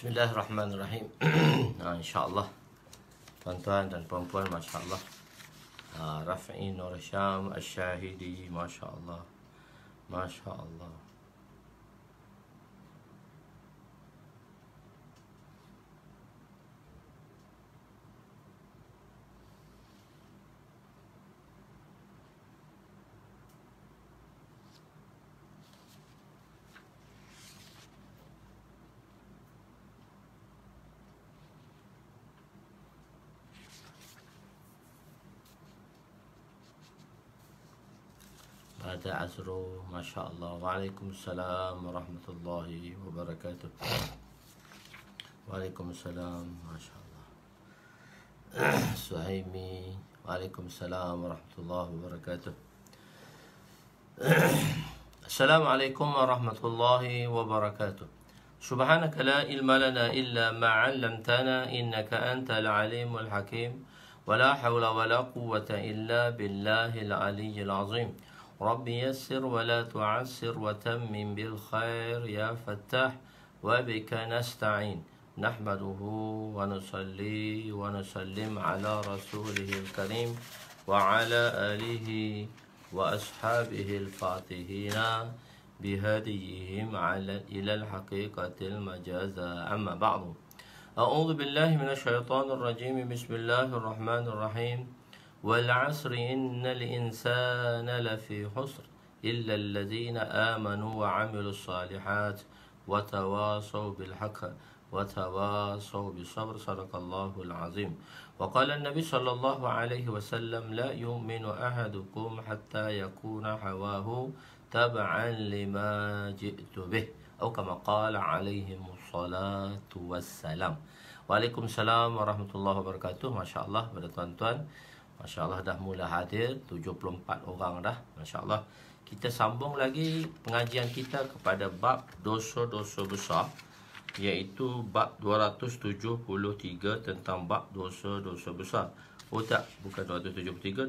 Bismillahirrahmanirrahim. ha, InsyaAllah. Tuan-tuan dan puan-puan, MasyaAllah. Ha, ah, Rafi'in Nur Syam, Asyahidi, MasyaAllah. MasyaAllah. عزرو ما شاء الله وعليكم السلام ورحمة الله وبركاته وعليكم السلام ما شاء الله سهيمي وعليكم السلام ورحمة الله وبركاته السلام عليكم ورحمة الله وبركاته سبحانك لا علم لنا إلا ما علمتنا إنك أنت العليم الحكيم ولا حول ولا قوة إلا بالله العلي العظيم رب يسر ولا تعسر وتمم بالخير يا فتاح وبك نستعين نحمده ونصلي ونسلم على رسوله الكريم وعلى آله وأصحابه الفاتحين بهديهم على إلى الحقيقة المجازة أما بعض أعوذ بالله من الشيطان الرجيم بسم الله الرحمن الرحيم والعصر إن الإنسان لفي حسر إلا الذين آمنوا وعملوا الصالحات وتواصوا بالحق وتواصوا بالصبر صدق الله العظيم وقال النبي صلى الله عليه وسلم لا يؤمن أحدكم حتى يكون هواه تبعا لما جئت به أو كما قال عليهم الصلاة والسلام وعليكم السلام ورحمة الله وبركاته ما شاء الله بركاته Masya Allah dah mula hadir 74 orang dah Masya Allah Kita sambung lagi pengajian kita kepada bab dosa-dosa besar Iaitu bab 273 tentang bab dosa-dosa besar Oh tak, bukan 273, 271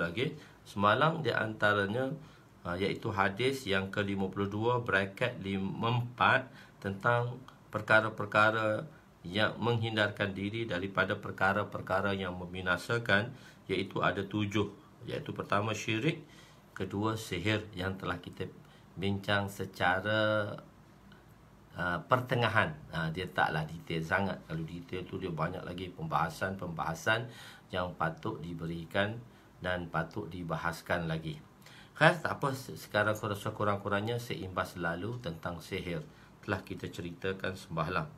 lagi Semalam di antaranya ha, Iaitu hadis yang ke-52 bracket 54 Tentang perkara-perkara yang menghindarkan diri daripada perkara-perkara yang membinasakan iaitu ada tujuh iaitu pertama syirik kedua sihir yang telah kita bincang secara uh, pertengahan uh, dia taklah detail sangat kalau detail tu dia banyak lagi pembahasan-pembahasan yang patut diberikan dan patut dibahaskan lagi Khas tak apa sekarang kurang-kurangnya seimbas lalu tentang sihir telah kita ceritakan sembahlah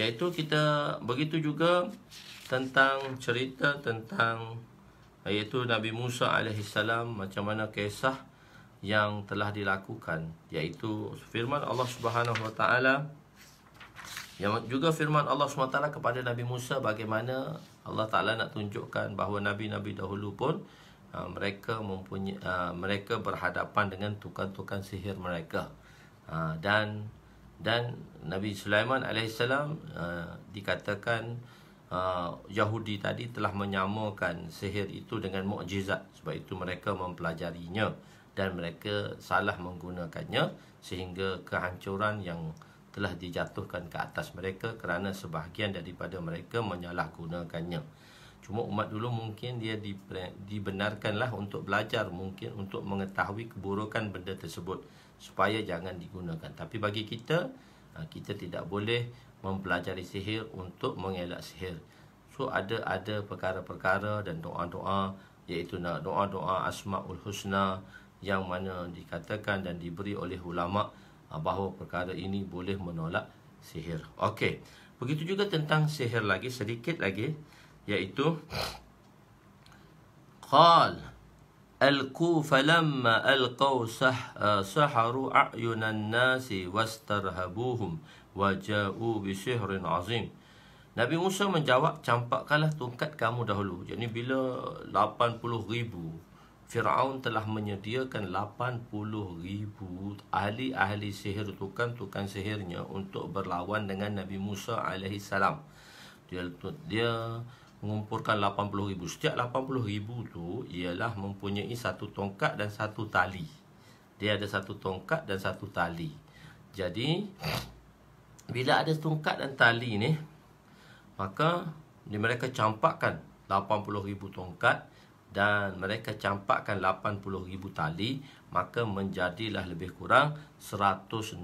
iaitu kita begitu juga tentang cerita tentang iaitu Nabi Musa alaihi salam macam mana kisah yang telah dilakukan iaitu firman Allah Subhanahu wa taala yang juga firman Allah SWT kepada Nabi Musa bagaimana Allah Taala nak tunjukkan bahawa nabi-nabi dahulu pun uh, mereka mempunyai uh, mereka berhadapan dengan tukang-tukang sihir mereka uh, dan dan Nabi Sulaiman alaihissalam uh, dikatakan uh, Yahudi tadi telah menyamakan sihir itu dengan mukjizat sebab itu mereka mempelajarinya dan mereka salah menggunakannya sehingga kehancuran yang telah dijatuhkan ke atas mereka kerana sebahagian daripada mereka menyalahgunakannya. Cuma umat dulu mungkin dia dibenarkanlah untuk belajar mungkin untuk mengetahui keburukan benda tersebut supaya jangan digunakan. Tapi bagi kita, ah, kita tidak boleh mempelajari sihir untuk mengelak sihir. So ada ada perkara-perkara dan doa-doa iaitu doa-doa Asmaul Husna yang mana dikatakan dan diberi oleh ulama ah, bahawa perkara ini boleh menolak sihir. Okey. Begitu juga tentang sihir lagi sedikit lagi iaitu qal ألقوا فلما ألقوا سح سحروا أعين الناس واسترهبوهم وجاءوا بسحر عظيم Nabi Musa menjawab, campakkanlah tungkat kamu dahulu. Jadi bila 80 ribu, Fir'aun telah menyediakan 80 ribu ahli-ahli sihir, tukang-tukang sihirnya untuk berlawan dengan Nabi Musa AS. Dia, dia mengumpulkan 80,000. Setiap 80,000 tu ialah mempunyai satu tongkat dan satu tali. Dia ada satu tongkat dan satu tali. Jadi bila ada tongkat dan tali ni maka ni mereka campakkan 80,000 tongkat dan mereka campakkan 80,000 tali maka menjadilah lebih kurang 160,000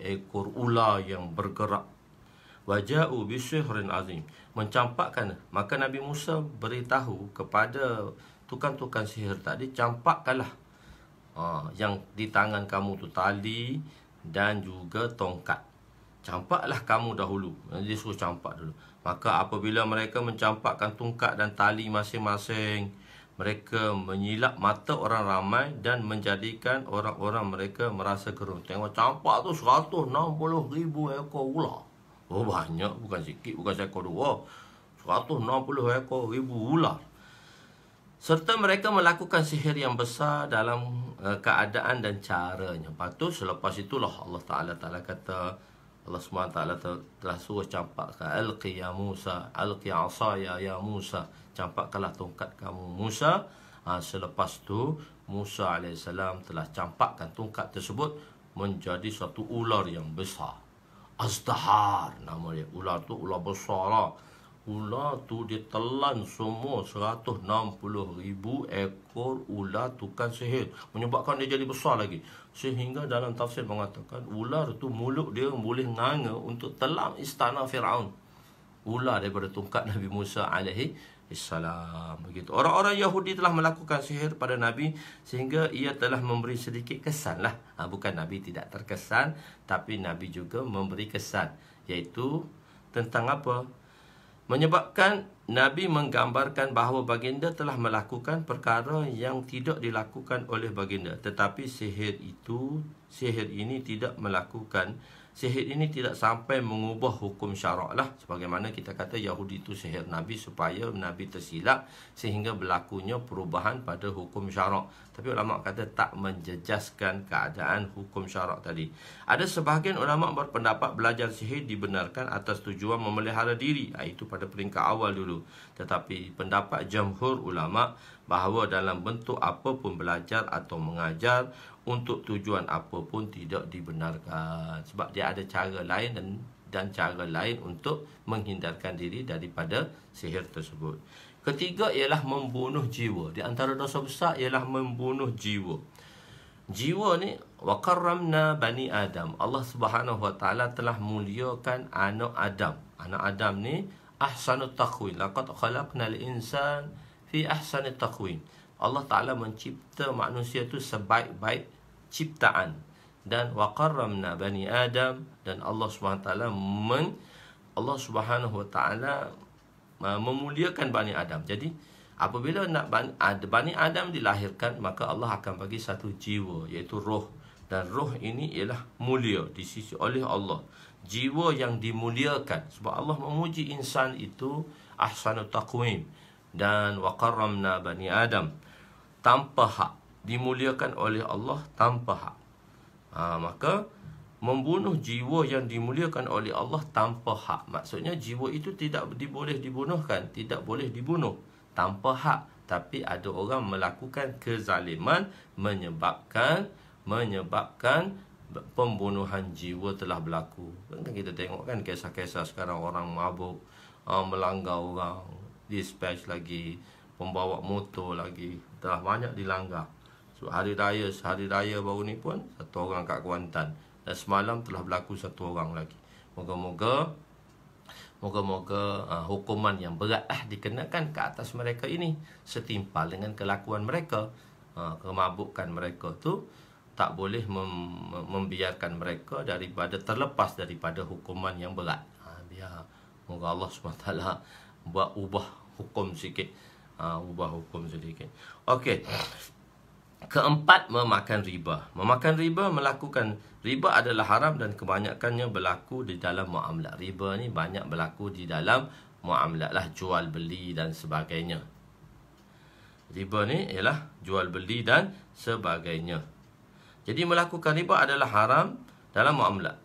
ekor ular yang bergerak waja'u bisihrin alim, mencampakkan maka Nabi Musa beritahu kepada tukang-tukang sihir tadi campakkanlah ha, yang di tangan kamu tu tali dan juga tongkat campaklah kamu dahulu dia suruh campak dulu maka apabila mereka mencampakkan tongkat dan tali masing-masing mereka menyilap mata orang ramai dan menjadikan orang-orang mereka merasa gerung. Tengok campak tu 160 ribu ekor ular. Oh banyak, bukan sikit, bukan seekor dua. 160 ekor ribu ular. Serta mereka melakukan sihir yang besar dalam eh, keadaan dan caranya. Lepas tu, selepas itulah Allah Ta'ala Ta'ala kata, Allah SWT telah suruh campakkan Alqi ya Musa, Alqi asaya ya Musa Campakkanlah tongkat kamu Musa ha, Selepas tu Musa AS telah campakkan tongkat tersebut Menjadi satu ular yang besar Azdahar nama dia. Ular tu ular besar lah. Ular tu dia telan semua 160 ribu ekor ular tukang sihir. Menyebabkan dia jadi besar lagi. Sehingga dalam tafsir mengatakan ular tu mulut dia boleh nganga untuk telan istana Fir'aun. Ular daripada tungkat Nabi Musa alaihi Islam begitu. Orang-orang Yahudi telah melakukan sihir pada Nabi sehingga ia telah memberi sedikit kesan lah. Ha, bukan Nabi tidak terkesan, tapi Nabi juga memberi kesan, iaitu tentang apa? Menyebabkan Nabi menggambarkan bahawa baginda telah melakukan perkara yang tidak dilakukan oleh baginda. Tetapi sihir itu, sihir ini tidak melakukan sihir ini tidak sampai mengubah hukum syarak lah. Sebagaimana kita kata Yahudi itu sihir Nabi supaya Nabi tersilap sehingga berlakunya perubahan pada hukum syarak. Tapi ulama kata tak menjejaskan keadaan hukum syarak tadi. Ada sebahagian ulama berpendapat belajar sihir dibenarkan atas tujuan memelihara diri. Itu pada peringkat awal dulu. Tetapi pendapat jamhur ulama bahawa dalam bentuk apapun belajar atau mengajar untuk tujuan apapun tidak dibenarkan sebab dia ada cara lain dan dan cara lain untuk menghindarkan diri daripada sihir tersebut. Ketiga ialah membunuh jiwa. Di antara dosa besar ialah membunuh jiwa. Jiwa ni waqarramna bani Adam. Allah Subhanahu wa taala telah muliakan anak Adam. Anak Adam ni ahsanut taqwil. Laqad khalaqnal insana fi ahsani taqwin. Allah Taala mencipta manusia tu sebaik-baik ciptaan dan wa qarramna bani adam dan Allah Subhanahu taala men Allah Subhanahu taala memuliakan bani adam. Jadi apabila nak bani adam dilahirkan maka Allah akan bagi satu jiwa iaitu roh dan roh ini ialah mulia di sisi oleh Allah. Jiwa yang dimuliakan sebab Allah memuji insan itu ahsanu taqwim dan waqaramna bani Adam tanpa hak dimuliakan oleh Allah tanpa hak. Ha, maka membunuh jiwa yang dimuliakan oleh Allah tanpa hak. Maksudnya jiwa itu tidak boleh dibunuhkan, tidak boleh dibunuh tanpa hak. Tapi ada orang melakukan kezaliman menyebabkan menyebabkan pembunuhan jiwa telah berlaku. Kan kita tengok kan kisah-kisah sekarang orang mabuk ah, melanggar orang dispatch lagi, pembawa motor lagi, dah banyak dilanggar. So hari raya, hari raya baru ni pun satu orang kat Kuantan dan semalam telah berlaku satu orang lagi. Moga-moga moga-moga uh, hukuman yang berat eh, dikenakan ke atas mereka ini setimpal dengan kelakuan mereka, uh, ah, kemabukan mereka tu tak boleh mem- membiarkan mereka daripada terlepas daripada hukuman yang berat. Ha, biar moga Allah Subhanahu buat ubah hukum sikit. Ha, ubah hukum sedikit. Okey. Keempat, memakan riba. Memakan riba, melakukan riba adalah haram dan kebanyakannya berlaku di dalam muamalat. Riba ni banyak berlaku di dalam muamalat lah. Jual, beli dan sebagainya. Riba ni ialah jual, beli dan sebagainya. Jadi, melakukan riba adalah haram dalam muamalat.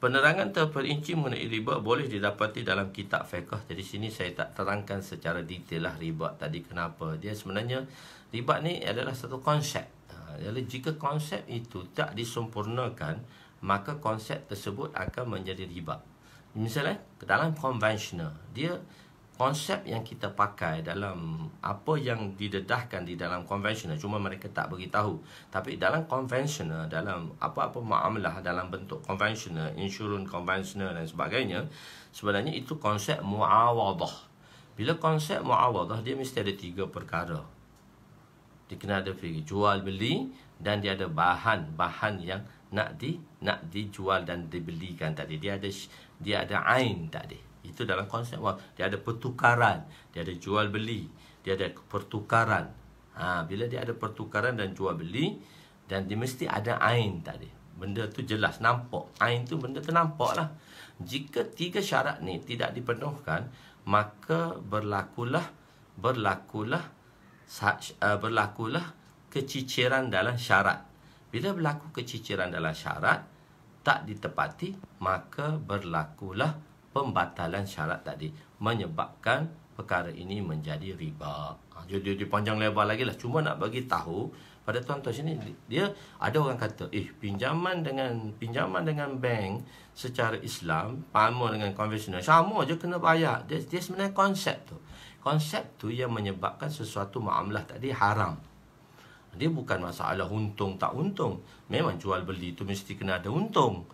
Penerangan terperinci mengenai riba boleh didapati dalam kitab fiqh. Jadi sini saya tak terangkan secara detail lah riba tadi kenapa. Dia sebenarnya riba ni adalah satu konsep. Ha, jadi jika konsep itu tak disempurnakan, maka konsep tersebut akan menjadi riba. Misalnya eh, dalam konvensional, dia konsep yang kita pakai dalam apa yang didedahkan di dalam konvensional cuma mereka tak tahu. tapi dalam konvensional dalam apa-apa muamalah dalam bentuk konvensional insurans konvensional dan sebagainya sebenarnya itu konsep muawadah bila konsep muawadah dia mesti ada tiga perkara dia kena ada free, jual beli dan dia ada bahan bahan yang nak di nak dijual dan dibelikan tadi dia ada dia ada ain tadi itu dalam konsep wang. Dia ada pertukaran. Dia ada jual beli. Dia ada pertukaran. Ha, bila dia ada pertukaran dan jual beli. Dan dia mesti ada ain tadi. Benda tu jelas. Nampak. Ain tu benda tu nampak lah. Jika tiga syarat ni tidak dipenuhkan. Maka berlakulah. Berlakulah. Eh, berlakulah keciciran dalam syarat. Bila berlaku keciciran dalam syarat. Tak ditepati. Maka berlakulah. Berlakulah pembatalan syarat tadi menyebabkan perkara ini menjadi riba. Jadi ha, dia panjang lebar lagi lah. Cuma nak bagi tahu pada tuan-tuan sini dia ada orang kata, eh pinjaman dengan pinjaman dengan bank secara Islam sama dengan konvensional sama aja kena bayar. Dia, dia sebenarnya konsep tu. Konsep tu yang menyebabkan sesuatu muamalah tadi haram. Dia bukan masalah untung tak untung. Memang jual beli tu mesti kena ada untung.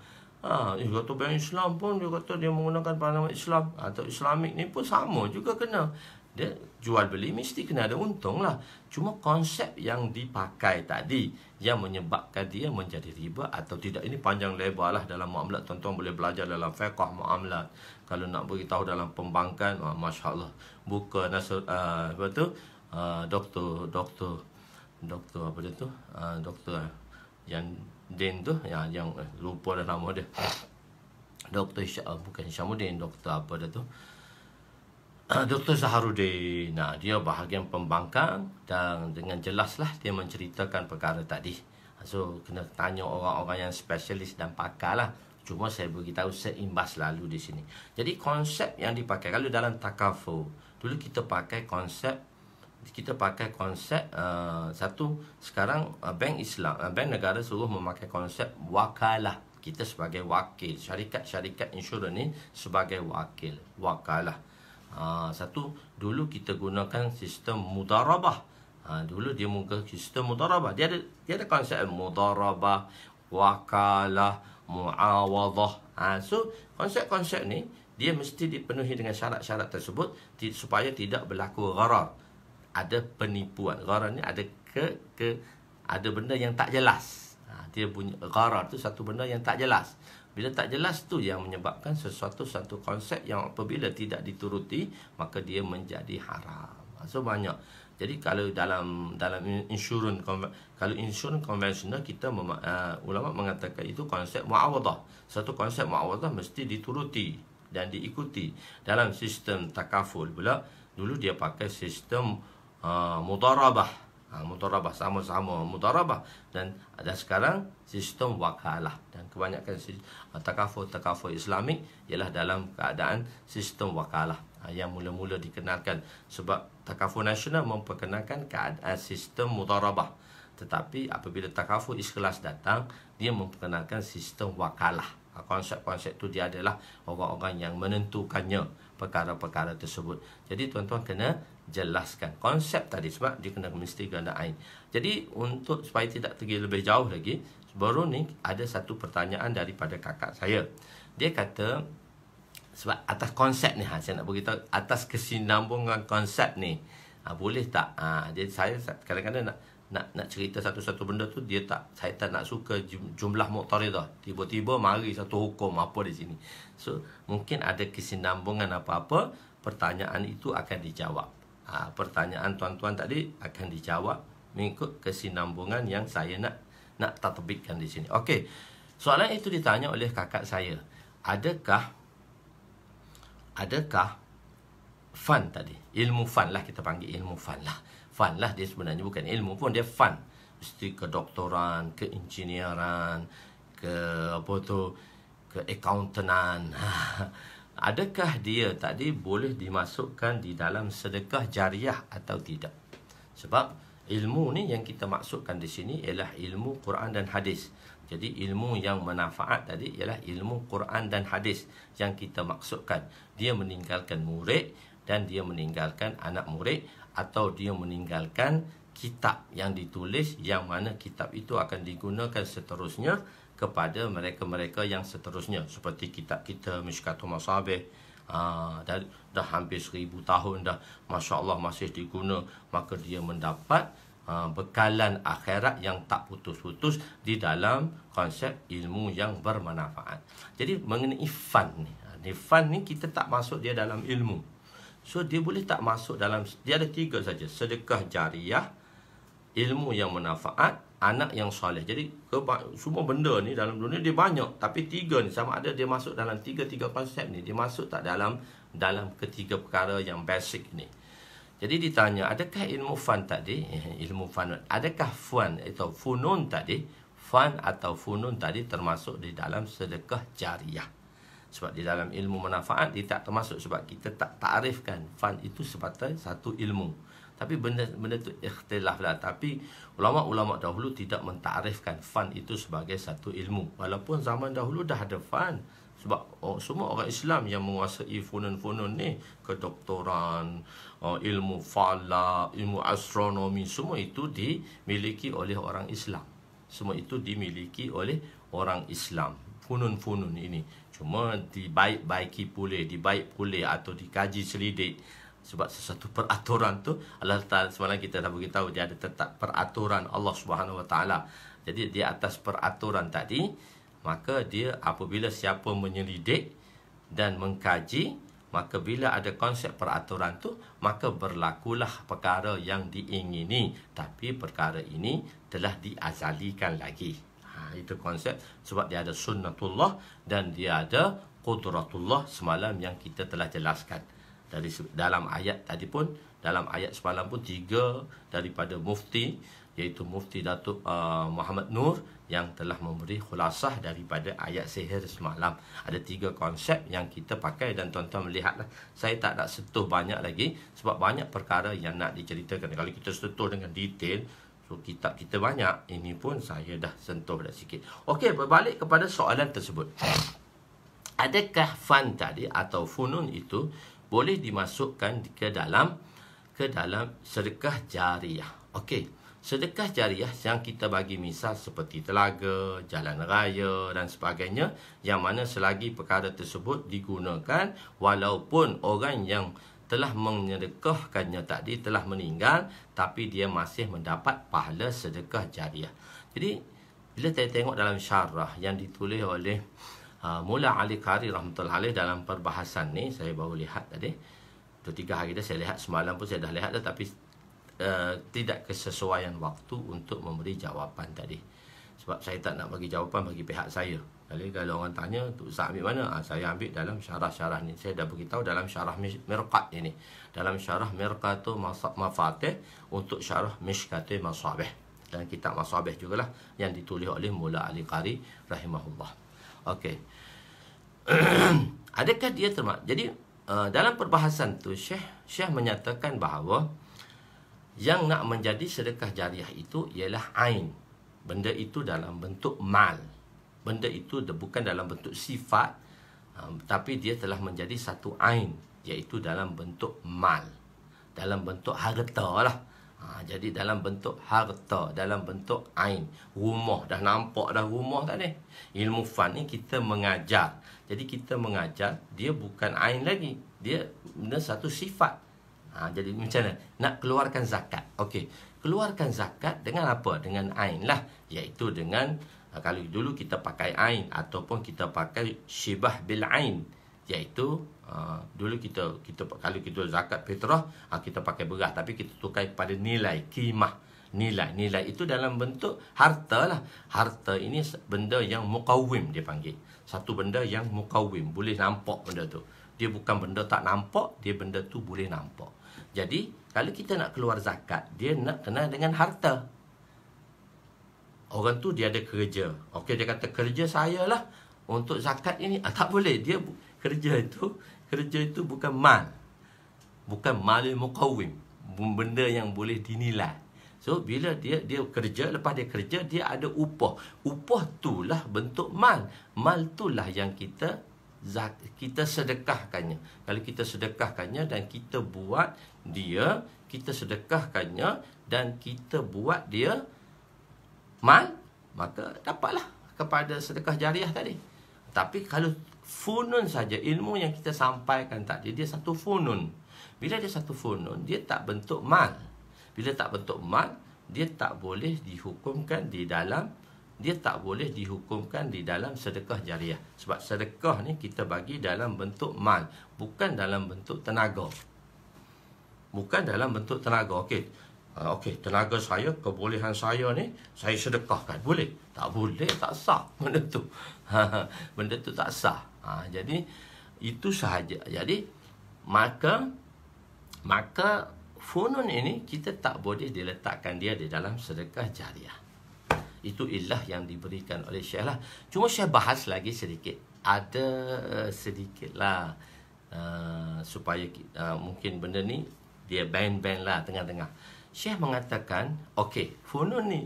Ha, eh, kata bayang Islam pun dia kata dia menggunakan pandangan Islam ha, atau Islamik ni pun sama juga kena. Dia jual beli mesti kena ada untung lah. Cuma konsep yang dipakai tadi yang menyebabkan dia menjadi riba atau tidak. Ini panjang lebar lah dalam muamalat. Tuan-tuan boleh belajar dalam fiqah muamalat. Kalau nak beritahu dalam pembangkan, ah, Masya Allah. Buka nasir, uh, apa tu? Uh, doktor, doktor, doktor apa dia tu? Uh, doktor, eh yang Din tu yang yang eh, lupa dah nama dia. Doktor Syah eh, bukan Syamudin, doktor apa dia tu? doktor Zaharuddin. Nah, dia bahagian pembangkang dan dengan jelas lah dia menceritakan perkara tadi. So kena tanya orang-orang yang spesialis dan pakar lah. Cuma saya beritahu seimbas lalu di sini. Jadi konsep yang dipakai kalau dalam takafu dulu kita pakai konsep kita pakai konsep uh, satu sekarang uh, bank Islam uh, bank negara suruh memakai konsep wakalah kita sebagai wakil syarikat-syarikat insurans ni sebagai wakil wakalah uh, satu dulu kita gunakan sistem mudarabah uh, dulu dia menggunakan sistem mudarabah dia ada dia ada konsep mudarabah wakalah muawadhah uh, ha, so konsep-konsep ni dia mesti dipenuhi dengan syarat-syarat tersebut supaya tidak berlaku gharar ada penipuan. Gharar ni ada ke ke ada benda yang tak jelas. Ha, dia punya gharar tu satu benda yang tak jelas. Bila tak jelas tu yang menyebabkan sesuatu satu konsep yang apabila tidak dituruti maka dia menjadi haram. Ha, so banyak. Jadi kalau dalam dalam insurans kalau insurans konvensional kita mema, uh, ulama mengatakan itu konsep muawadah. Satu konsep muawadah mesti dituruti dan diikuti dalam sistem takaful pula dulu dia pakai sistem uh, ah, mudarabah. Uh, ah, mudarabah sama-sama mudarabah dan ada sekarang sistem wakalah dan kebanyakan uh, ah, takafur-takafur Islamik ialah dalam keadaan sistem wakalah uh, yang mula-mula dikenalkan sebab takafur nasional memperkenalkan keadaan sistem mudarabah tetapi apabila takafur ikhlas datang dia memperkenalkan sistem wakalah konsep-konsep tu dia adalah orang-orang yang menentukannya perkara-perkara tersebut. Jadi tuan-tuan kena jelaskan konsep tadi sebab dia kena mesti ganda air. Jadi untuk supaya tidak pergi lebih jauh lagi, baru ni ada satu pertanyaan daripada kakak saya. Dia kata sebab atas konsep ni ha, saya nak bagi tahu atas kesinambungan konsep ni ha, boleh tak ha, jadi saya kadang-kadang nak nak nak cerita satu-satu benda tu dia tak saya tak nak suka jumlah muqtaridah tiba-tiba mari satu hukum apa di sini so mungkin ada kesinambungan apa-apa pertanyaan itu akan dijawab Ha, pertanyaan tuan-tuan tadi akan dijawab mengikut kesinambungan yang saya nak nak tatbikkan di sini. Okey. Soalan itu ditanya oleh kakak saya. Adakah adakah fun tadi? Ilmu fun lah kita panggil ilmu fun lah. Fun lah dia sebenarnya bukan ilmu pun dia fun. Mesti ke doktoran, ke engineeran, ke apa tu, ke accountanan. adakah dia tadi boleh dimasukkan di dalam sedekah jariah atau tidak sebab ilmu ni yang kita maksudkan di sini ialah ilmu Quran dan hadis jadi ilmu yang manfaat tadi ialah ilmu Quran dan hadis yang kita maksudkan dia meninggalkan murid dan dia meninggalkan anak murid atau dia meninggalkan kitab yang ditulis yang mana kitab itu akan digunakan seterusnya kepada mereka-mereka yang seterusnya seperti kitab kita Mishkat Masabih ah, dah, dah hampir seribu tahun dah masya-Allah masih diguna maka dia mendapat ah, bekalan akhirat yang tak putus-putus di dalam konsep ilmu yang bermanfaat. Jadi mengenai fun ni, ah, ni fun ni kita tak masuk dia dalam ilmu. So dia boleh tak masuk dalam dia ada tiga saja, sedekah jariah, ilmu yang manfaat anak yang soleh. Jadi semua benda ni dalam dunia dia banyak tapi tiga ni sama ada dia masuk dalam tiga-tiga konsep ni, dia masuk tak dalam dalam ketiga perkara yang basic ni. Jadi ditanya, adakah ilmu fun tadi? Eh, ilmu fun. Adakah fun atau funun tadi? Fun atau funun tadi termasuk di dalam sedekah jariah. Sebab di dalam ilmu manfaat dia tak termasuk sebab kita tak takrifkan fun itu sebatas satu ilmu. Tapi benda benda tu ikhtilaf lah. Tapi ulama-ulama dahulu tidak mentarifkan fan itu sebagai satu ilmu. Walaupun zaman dahulu dah ada fan. Sebab oh, semua orang Islam yang menguasai funun-funun ni. Kedoktoran, oh, ilmu falak, ilmu astronomi. Semua itu dimiliki oleh orang Islam. Semua itu dimiliki oleh orang Islam. Funun-funun ini. Cuma dibaik-baiki pulih, dibaik pulih atau dikaji selidik sebab sesuatu peraturan tu Allah Taala semalam kita dah beritahu dia ada tetap peraturan Allah Subhanahu Wa Taala. Jadi di atas peraturan tadi maka dia apabila siapa menyelidik dan mengkaji maka bila ada konsep peraturan tu maka berlakulah perkara yang diingini tapi perkara ini telah diazalikan lagi. Ha, itu konsep sebab dia ada sunnatullah dan dia ada qudratullah semalam yang kita telah jelaskan dari dalam ayat tadi pun dalam ayat semalam pun tiga daripada mufti iaitu mufti Datuk uh, Muhammad Nur yang telah memberi khulasah daripada ayat sihir semalam. Ada tiga konsep yang kita pakai dan tuan-tuan melihatlah. Saya tak nak sentuh banyak lagi sebab banyak perkara yang nak diceritakan. Kalau kita sentuh dengan detail, so kitab kita banyak. Ini pun saya dah sentuh dah sikit. Okey, berbalik kepada soalan tersebut. Adakah fan tadi atau funun itu boleh dimasukkan ke dalam ke dalam sedekah jariah. Okey. Sedekah jariah yang kita bagi misal seperti telaga, jalan raya dan sebagainya yang mana selagi perkara tersebut digunakan walaupun orang yang telah menyedekahkannya tadi telah meninggal tapi dia masih mendapat pahala sedekah jariah. Jadi bila saya tengok dalam syarah yang ditulis oleh Ah, Mula Ali Kari Rahmatul Alih dalam perbahasan ni saya baru lihat tadi. Tu tiga hari dah saya lihat semalam pun saya dah lihat dah tapi uh, tidak kesesuaian waktu untuk memberi jawapan tadi. Sebab saya tak nak bagi jawapan bagi pihak saya. kali kalau orang tanya tu Ustaz ambil mana? Ha, saya ambil dalam syarah-syarah ni. Saya dah beritahu dalam syarah Mirqat ini. Dalam syarah tu masak Mafatih untuk syarah Mishkatu Masabih. Dan kitab Masabih jugalah yang ditulis oleh Mula Ali Qari Rahimahullah. Okay. adakah dia termasuk? Jadi uh, dalam perbahasan tu Syekh Syekh menyatakan bahawa yang nak menjadi sedekah jariah itu ialah ain. Benda itu dalam bentuk mal. Benda itu bukan dalam bentuk sifat um, tapi dia telah menjadi satu ain iaitu dalam bentuk mal. Dalam bentuk harta lah. Ha, jadi dalam bentuk harta, dalam bentuk ain. Rumah, dah nampak dah rumah tak ni? Ilmu fan ni kita mengajar. Jadi kita mengajar dia bukan ain lagi. Dia benda satu sifat. Ha, jadi macam mana? Nak keluarkan zakat. Okey. Keluarkan zakat dengan apa? Dengan ain lah. Iaitu dengan ha, kalau dulu kita pakai ain ataupun kita pakai syibah bil ain. Iaitu Uh, dulu kita kita kalau kita zakat fitrah uh, kita pakai beras tapi kita tukar pada nilai kimah nilai nilai itu dalam bentuk harta lah harta ini benda yang muqawim dia panggil satu benda yang mukawim boleh nampak benda tu dia bukan benda tak nampak dia benda tu boleh nampak jadi kalau kita nak keluar zakat dia nak kena dengan harta orang tu dia ada kerja okey dia kata kerja saya lah untuk zakat ini ah, tak boleh dia kerja itu kerja itu bukan mal bukan mal mukawim benda yang boleh dinilai So bila dia dia kerja lepas dia kerja dia ada upah. Upah itulah bentuk mal. Mal itulah yang kita kita sedekahkannya. Kalau kita sedekahkannya dan kita buat dia kita sedekahkannya dan kita buat dia mal maka dapatlah kepada sedekah jariah tadi. Tapi kalau funun saja ilmu yang kita sampaikan tadi dia satu funun. Bila dia satu funun dia tak bentuk mal bila tak bentuk mat dia tak boleh dihukumkan di dalam dia tak boleh dihukumkan di dalam sedekah jariah sebab sedekah ni kita bagi dalam bentuk mal bukan dalam bentuk tenaga bukan dalam bentuk tenaga okey ah, okey tenaga saya kebolehan saya ni saya sedekahkan boleh tak boleh tak sah benda tu benda tu tak sah ha, jadi itu sahaja jadi maka maka Funun ini kita tak boleh diletakkan dia di dalam sedekah jariah. Itu ilah yang diberikan oleh Syekh lah. Cuma Syekh bahas lagi sedikit. Ada eh, sedikit lah. Uh, supaya kita, uh, eh, mungkin benda ni dia band-band lah tengah-tengah. Syekh mengatakan, okey, funun ni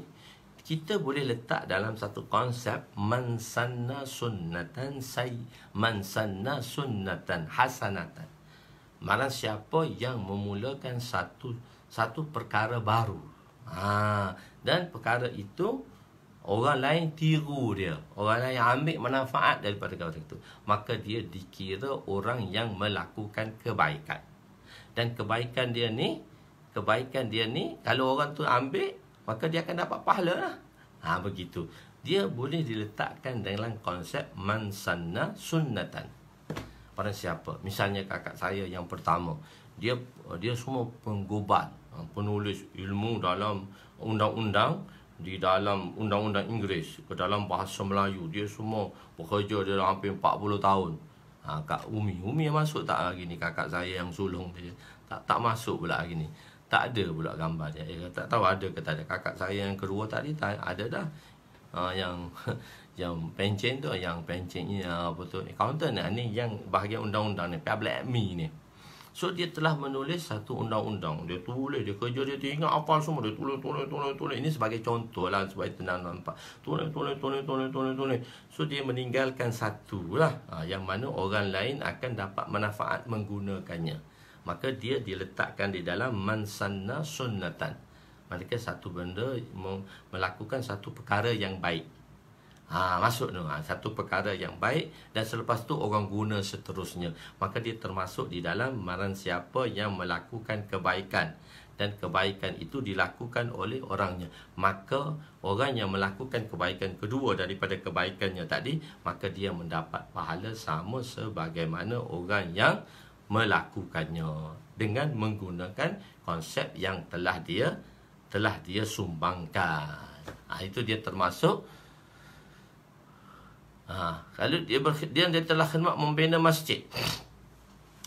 kita boleh letak dalam satu konsep mansanna sunnatan say mansanna sunnatan hasanatan mana siapa yang memulakan satu satu perkara baru ha, dan perkara itu orang lain tiru dia orang lain ambil manfaat daripada perkara itu maka dia dikira orang yang melakukan kebaikan dan kebaikan dia ni kebaikan dia ni kalau orang tu ambil maka dia akan dapat pahala lah. ha, begitu dia boleh diletakkan dalam konsep mansanna sunnatan barang siapa misalnya kakak saya yang pertama dia dia semua penggubat ha, penulis ilmu dalam undang-undang di dalam undang-undang Inggeris ke dalam bahasa Melayu dia semua bekerja dalam hampir 40 tahun ha, Kak Umi Umi yang masuk tak lagi ni kakak saya yang sulung dia tak tak masuk pula lagi ni tak ada pula gambar dia eh, tak tahu ada ke tak ada kakak saya yang kedua tadi ada dah ha, yang yang pencen tu yang pencennya ah, betul accountant ni, ah, ni yang bahagian undang-undang ni public admin ni so dia telah menulis satu undang-undang dia tulis dia kerja dia tinggal apa semua dia tulis tulis tulis tulis ini sebagai contoh lah supaya tenang nampak tulis tulis tulis tulis tulis tulis so dia meninggalkan satu lah ah, yang mana orang lain akan dapat manfaat menggunakannya maka dia diletakkan di dalam mansanna sunnatan Maksudnya satu benda melakukan satu perkara yang baik. Ha, masuk tu ha, satu perkara yang baik dan selepas tu orang guna seterusnya. Maka dia termasuk di dalam maran siapa yang melakukan kebaikan dan kebaikan itu dilakukan oleh orangnya. Maka orang yang melakukan kebaikan kedua daripada kebaikannya tadi, maka dia mendapat pahala sama sebagaimana orang yang melakukannya dengan menggunakan konsep yang telah dia telah dia sumbangkan. Ha, itu dia termasuk Ha, kalau dia dia dia telah khidmat membina masjid.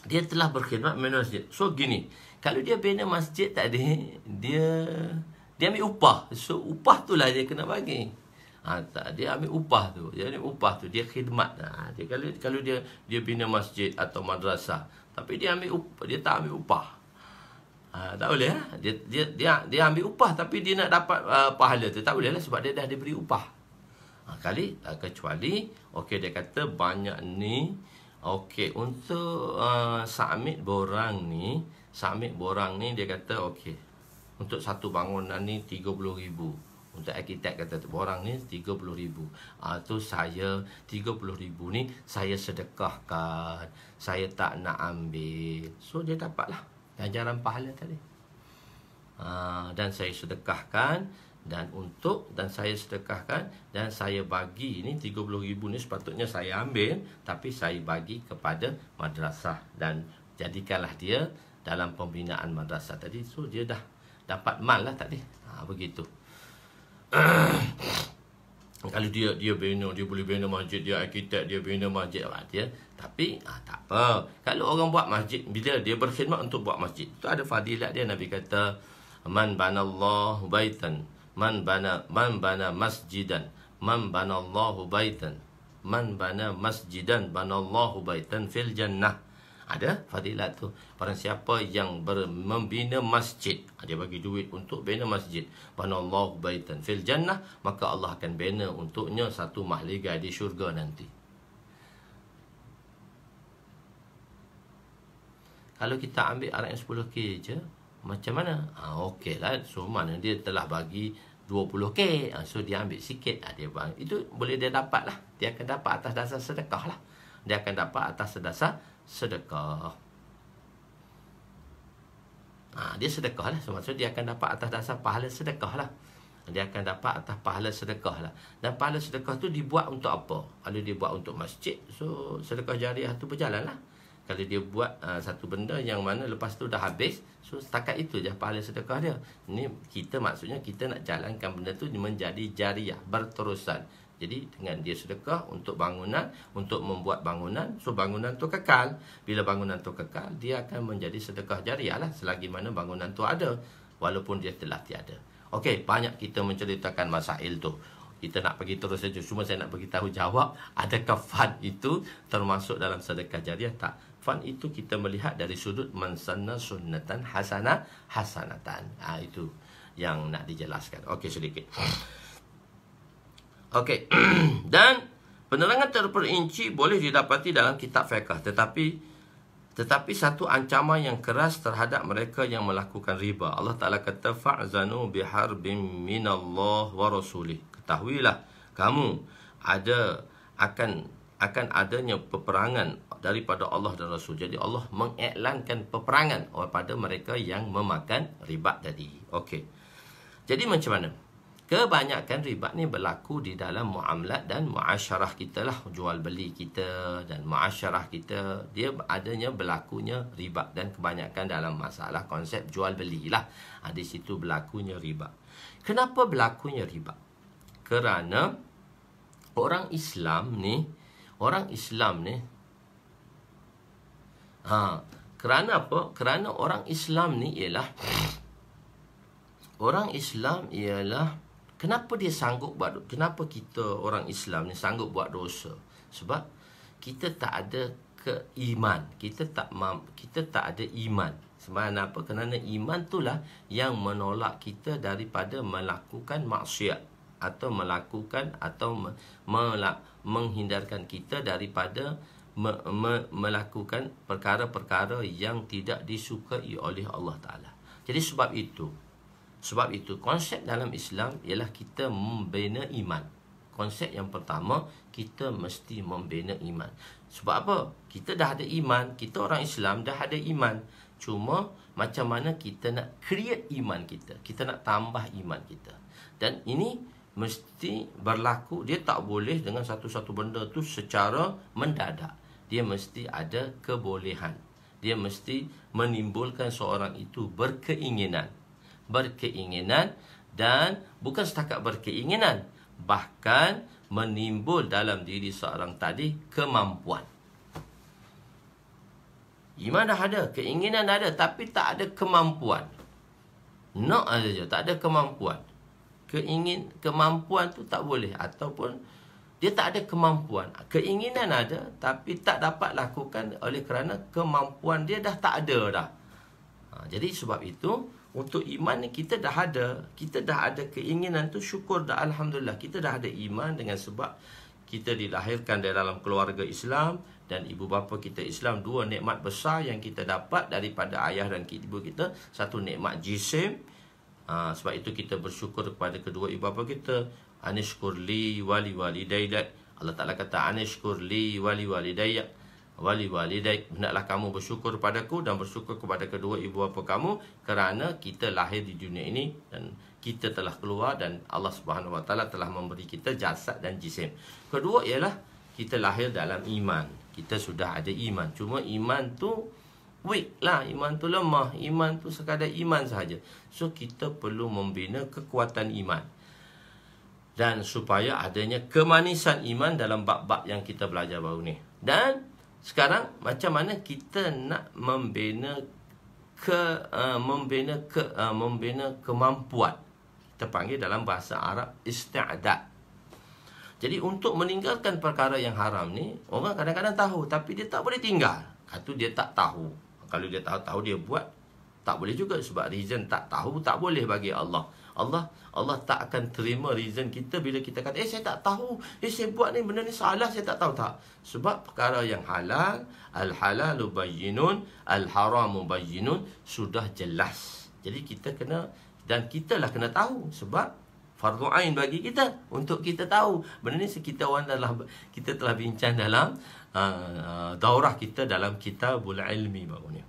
Dia telah berkhidmat membina masjid. So gini, kalau dia bina masjid tadi, dia dia ambil upah. So upah tu lah dia kena bagi. Ha, tak, dia ambil upah tu. Dia ambil upah tu, dia khidmat. Ha, dia kalau kalau dia dia bina masjid atau madrasah, tapi dia ambil upah, dia tak ambil upah. Ha, tak boleh ha? dia, dia dia dia ambil upah tapi dia nak dapat uh, pahala tu. Tak boleh lah sebab dia dah diberi upah. Ah, kali uh, kecuali okey dia kata banyak ni okey untuk uh, submit borang ni submit borang ni dia kata okey untuk satu bangunan ni 30000 untuk arkitek kata borang ni 30000 uh, tu saya 30000 ni saya sedekahkan saya tak nak ambil so dia dapatlah ganjaran pahala tadi uh, dan saya sedekahkan dan untuk dan saya sedekahkan dan saya bagi ini ribu ni sepatutnya saya ambil tapi saya bagi kepada madrasah dan jadikanlah dia dalam pembinaan madrasah tadi so dia dah dapat mal lah tadi ha begitu kalau dia dia bina dia boleh bina masjid dia arkitek dia bina masjid lah dia tapi ha, tak apa kalau orang buat masjid bila dia berkhidmat untuk buat masjid itu ada fadilat dia nabi kata man banallahu baitan man bana man bana masjidan man bana Allahu baitan man bana masjidan bana Allahu baitan fil jannah ada fadilat tu barang siapa yang ber, membina masjid ah, dia bagi duit untuk bina masjid bana Allahu baitan fil jannah maka Allah akan bina untuknya satu mahligai di syurga nanti kalau kita ambil RM10K je macam mana? Ha, okey lah. So, mana dia telah bagi 20K. Ha, ah, so, dia ambil sikit. Ha, dia bang. Itu boleh dia dapat lah. Dia akan dapat atas dasar sedekah lah. Dia akan dapat atas dasar sedekah. Ha, dia sedekah lah. So, maksudnya dia akan dapat atas dasar pahala sedekah lah. Dia akan dapat atas pahala sedekah lah. Dan pahala sedekah tu dibuat untuk apa? Kalau dia buat untuk masjid, so sedekah jariah tu berjalan lah. Kalau dia buat uh, satu benda yang mana lepas tu dah habis, So setakat itu je pahala sedekah dia. Ini kita maksudnya kita nak jalankan benda tu menjadi jariah berterusan. Jadi dengan dia sedekah untuk bangunan, untuk membuat bangunan, so bangunan tu kekal. Bila bangunan tu kekal, dia akan menjadi sedekah jariah lah selagi mana bangunan tu ada walaupun dia telah tiada. Okey, banyak kita menceritakan masail tu. Kita nak pergi terus saja. Cuma saya nak beritahu jawab, adakah fad itu termasuk dalam sedekah jariah tak? fun itu kita melihat dari sudut mansana sunnatan hasana hasanatan. ha, itu yang nak dijelaskan. Okey sedikit. Okey. Dan penerangan terperinci boleh didapati dalam kitab fiqh tetapi tetapi satu ancaman yang keras terhadap mereka yang melakukan riba. Allah Taala kata fa'zanu biharbim minallah wa rasulih. Ketahuilah kamu ada akan akan adanya peperangan daripada Allah dan Rasul. Jadi Allah mengiklankan peperangan kepada mereka yang memakan riba tadi. Okey. Jadi macam mana? Kebanyakan riba ni berlaku di dalam muamalat dan muasyarah kita lah. Jual beli kita dan muasyarah kita. Dia adanya berlakunya riba. Dan kebanyakan dalam masalah konsep jual beli lah. Ha, di situ berlakunya riba. Kenapa berlakunya riba? Kerana orang Islam ni, orang Islam ni Ha. Kerana apa? Kerana orang Islam ni ialah Orang Islam ialah Kenapa dia sanggup buat dosa? Kenapa kita orang Islam ni sanggup buat dosa? Sebab kita tak ada keiman. Kita tak kita tak ada iman. Sebab apa? Kerana iman itulah yang menolak kita daripada melakukan maksiat atau melakukan atau me, me, menghindarkan kita daripada me, me, melakukan perkara-perkara yang tidak disukai oleh Allah Ta'ala. Jadi sebab itu, sebab itu konsep dalam Islam ialah kita membina iman. Konsep yang pertama, kita mesti membina iman. Sebab apa? Kita dah ada iman, kita orang Islam dah ada iman. Cuma macam mana kita nak create iman kita, kita nak tambah iman kita. Dan ini mesti berlaku, dia tak boleh dengan satu-satu benda tu secara mendadak dia mesti ada kebolehan. Dia mesti menimbulkan seorang itu berkeinginan. Berkeinginan dan bukan setakat berkeinginan. Bahkan menimbul dalam diri seorang tadi kemampuan. Iman dah ada, keinginan ada tapi tak ada kemampuan. Nak saja, tak ada kemampuan. Keingin, kemampuan tu tak boleh ataupun dia tak ada kemampuan. Keinginan ada tapi tak dapat lakukan oleh kerana kemampuan dia dah tak ada dah. Ha, jadi sebab itu untuk iman ni kita dah ada, kita dah ada keinginan tu syukur dah alhamdulillah. Kita dah ada iman dengan sebab kita dilahirkan dari dalam keluarga Islam dan ibu bapa kita Islam dua nikmat besar yang kita dapat daripada ayah dan ibu kita satu nikmat jisim ha, sebab itu kita bersyukur kepada kedua ibu bapa kita anishkur li wali walidai dat. Allah Ta'ala kata anishkur li wali walidai wali wali walidai. Hendaklah kamu bersyukur padaku dan bersyukur kepada kedua ibu bapa kamu kerana kita lahir di dunia ini dan kita telah keluar dan Allah Subhanahu Wa Ta'ala telah memberi kita jasad dan jisim. Kedua ialah kita lahir dalam iman. Kita sudah ada iman. Cuma iman tu weak lah. Iman tu lemah. Iman tu sekadar iman sahaja. So, kita perlu membina kekuatan iman dan supaya adanya kemanisan iman dalam bab-bab yang kita belajar baru ni. Dan sekarang macam mana kita nak membina ke uh, membina ke uh, membina kemampuan terpanggil dalam bahasa Arab istiadat. Jadi untuk meninggalkan perkara yang haram ni orang kadang-kadang tahu tapi dia tak boleh tinggal. Kata ha, dia tak tahu. Kalau dia tahu tahu dia buat tak boleh juga sebab reason tak tahu tak boleh bagi Allah. Allah Allah tak akan terima reason kita bila kita kata eh saya tak tahu eh saya buat ni benda ni salah saya tak tahu tak sebab perkara yang halal al halalu bayyinun al haramu bayyinun sudah jelas jadi kita kena dan kita lah kena tahu sebab fardu ain bagi kita untuk kita tahu benda ni kita orang telah kita telah bincang dalam uh, uh, daurah kita dalam kitabul ilmi bangunnya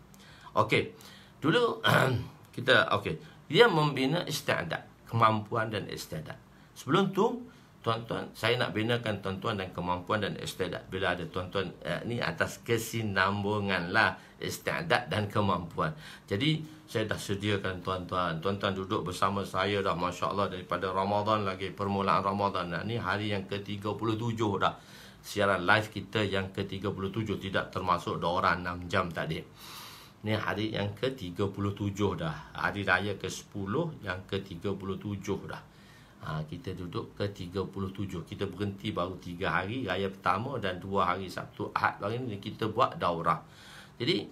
okey dulu kita okey dia membina istiadat, kemampuan dan istiadat. Sebelum tu, tuan-tuan, saya nak binakan tuan-tuan dan kemampuan dan istiadat. Bila ada tuan-tuan eh, ni atas kesinambunganlah istiadat dan kemampuan. Jadi, saya dah sediakan tuan-tuan. Tuan-tuan duduk bersama saya dah Masya Allah daripada Ramadan lagi. Permulaan Ramadan. Nah, ni hari yang ke-37 dah. Siaran live kita yang ke-37 tidak termasuk dua orang 6 jam tadi. Ini hari yang ke-37 dah. Hari raya ke-10 yang ke-37 dah. Ha, kita duduk ke-37. Kita berhenti baru 3 hari. Raya pertama dan 2 hari Sabtu Ahad. Hari ni kita buat daurah. Jadi,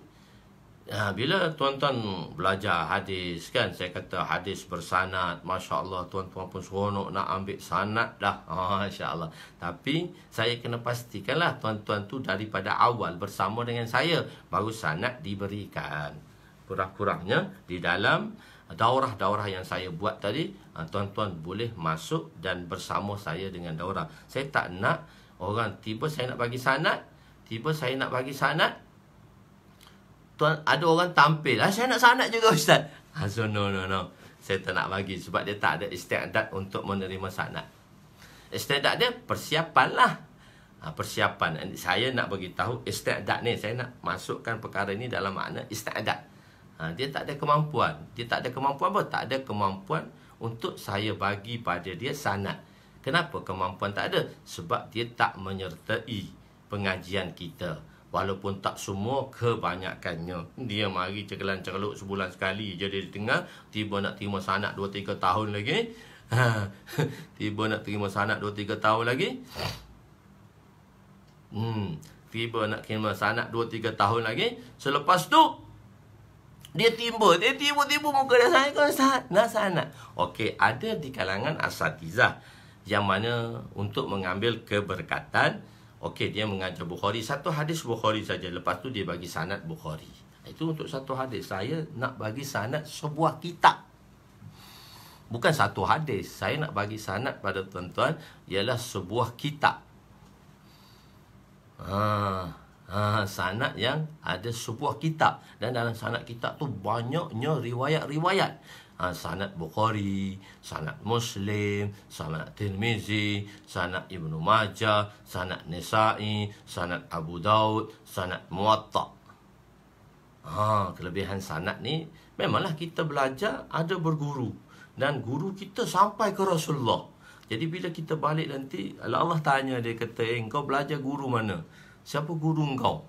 Ha, bila tuan-tuan belajar hadis kan saya kata hadis bersanad masya-Allah tuan-tuan pun seronok nak ambil sanad dah ha insya-Allah tapi saya kena pastikanlah tuan-tuan tu daripada awal bersama dengan saya baru sanad diberikan kurang-kurangnya di dalam daurah-daurah yang saya buat tadi ha, tuan-tuan boleh masuk dan bersama saya dengan daurah saya tak nak orang tiba saya nak bagi sanad tiba saya nak bagi sanad tuan, ada orang tampil. Ah, saya nak sanat juga ustaz. Ah, so no no no. Saya tak nak bagi sebab dia tak ada istiadat untuk menerima sanat. Istiadat dia persiapanlah. Ha, persiapan. Lah. Ah, eh, saya nak bagi tahu istiadat ni. Saya nak masukkan perkara ni dalam makna istiadat. Ha, dia tak ada kemampuan. Dia tak ada kemampuan apa? Tak ada kemampuan untuk saya bagi pada dia sanat. Kenapa kemampuan tak ada? Sebab dia tak menyertai pengajian kita walaupun tak semua kebanyakannya dia mari cekalan celuk sebulan sekali jadi di tengah tiba nak terima sanak 2 3 tahun lagi ha. tiba nak terima sanak 2 3 tahun lagi hmm tiba nak terima sanak 2 3 tahun lagi selepas tu dia timba dia tiba-tiba muka dia saya nak sanak okey ada di kalangan asatizah yang mana untuk mengambil keberkatan Okey, dia mengajar Bukhari. Satu hadis Bukhari saja. Lepas tu dia bagi sanat Bukhari. Itu untuk satu hadis. Saya nak bagi sanat sebuah kitab. Bukan satu hadis. Saya nak bagi sanat pada tuan-tuan ialah sebuah kitab. Ha, ha, sanat yang ada sebuah kitab. Dan dalam sanat kitab tu banyaknya riwayat-riwayat. Ah, sanad Bukhari, sanad Muslim, sanad Tirmizi, sanad Ibnu Majah, sanad Nisa'i, sanad Abu Daud, sanad Muwatta. Ha, kelebihan sanad ni memanglah kita belajar ada berguru dan guru kita sampai ke Rasulullah. Jadi bila kita balik nanti Allah tanya dia kata, "Eh, belajar guru mana? Siapa guru engkau?"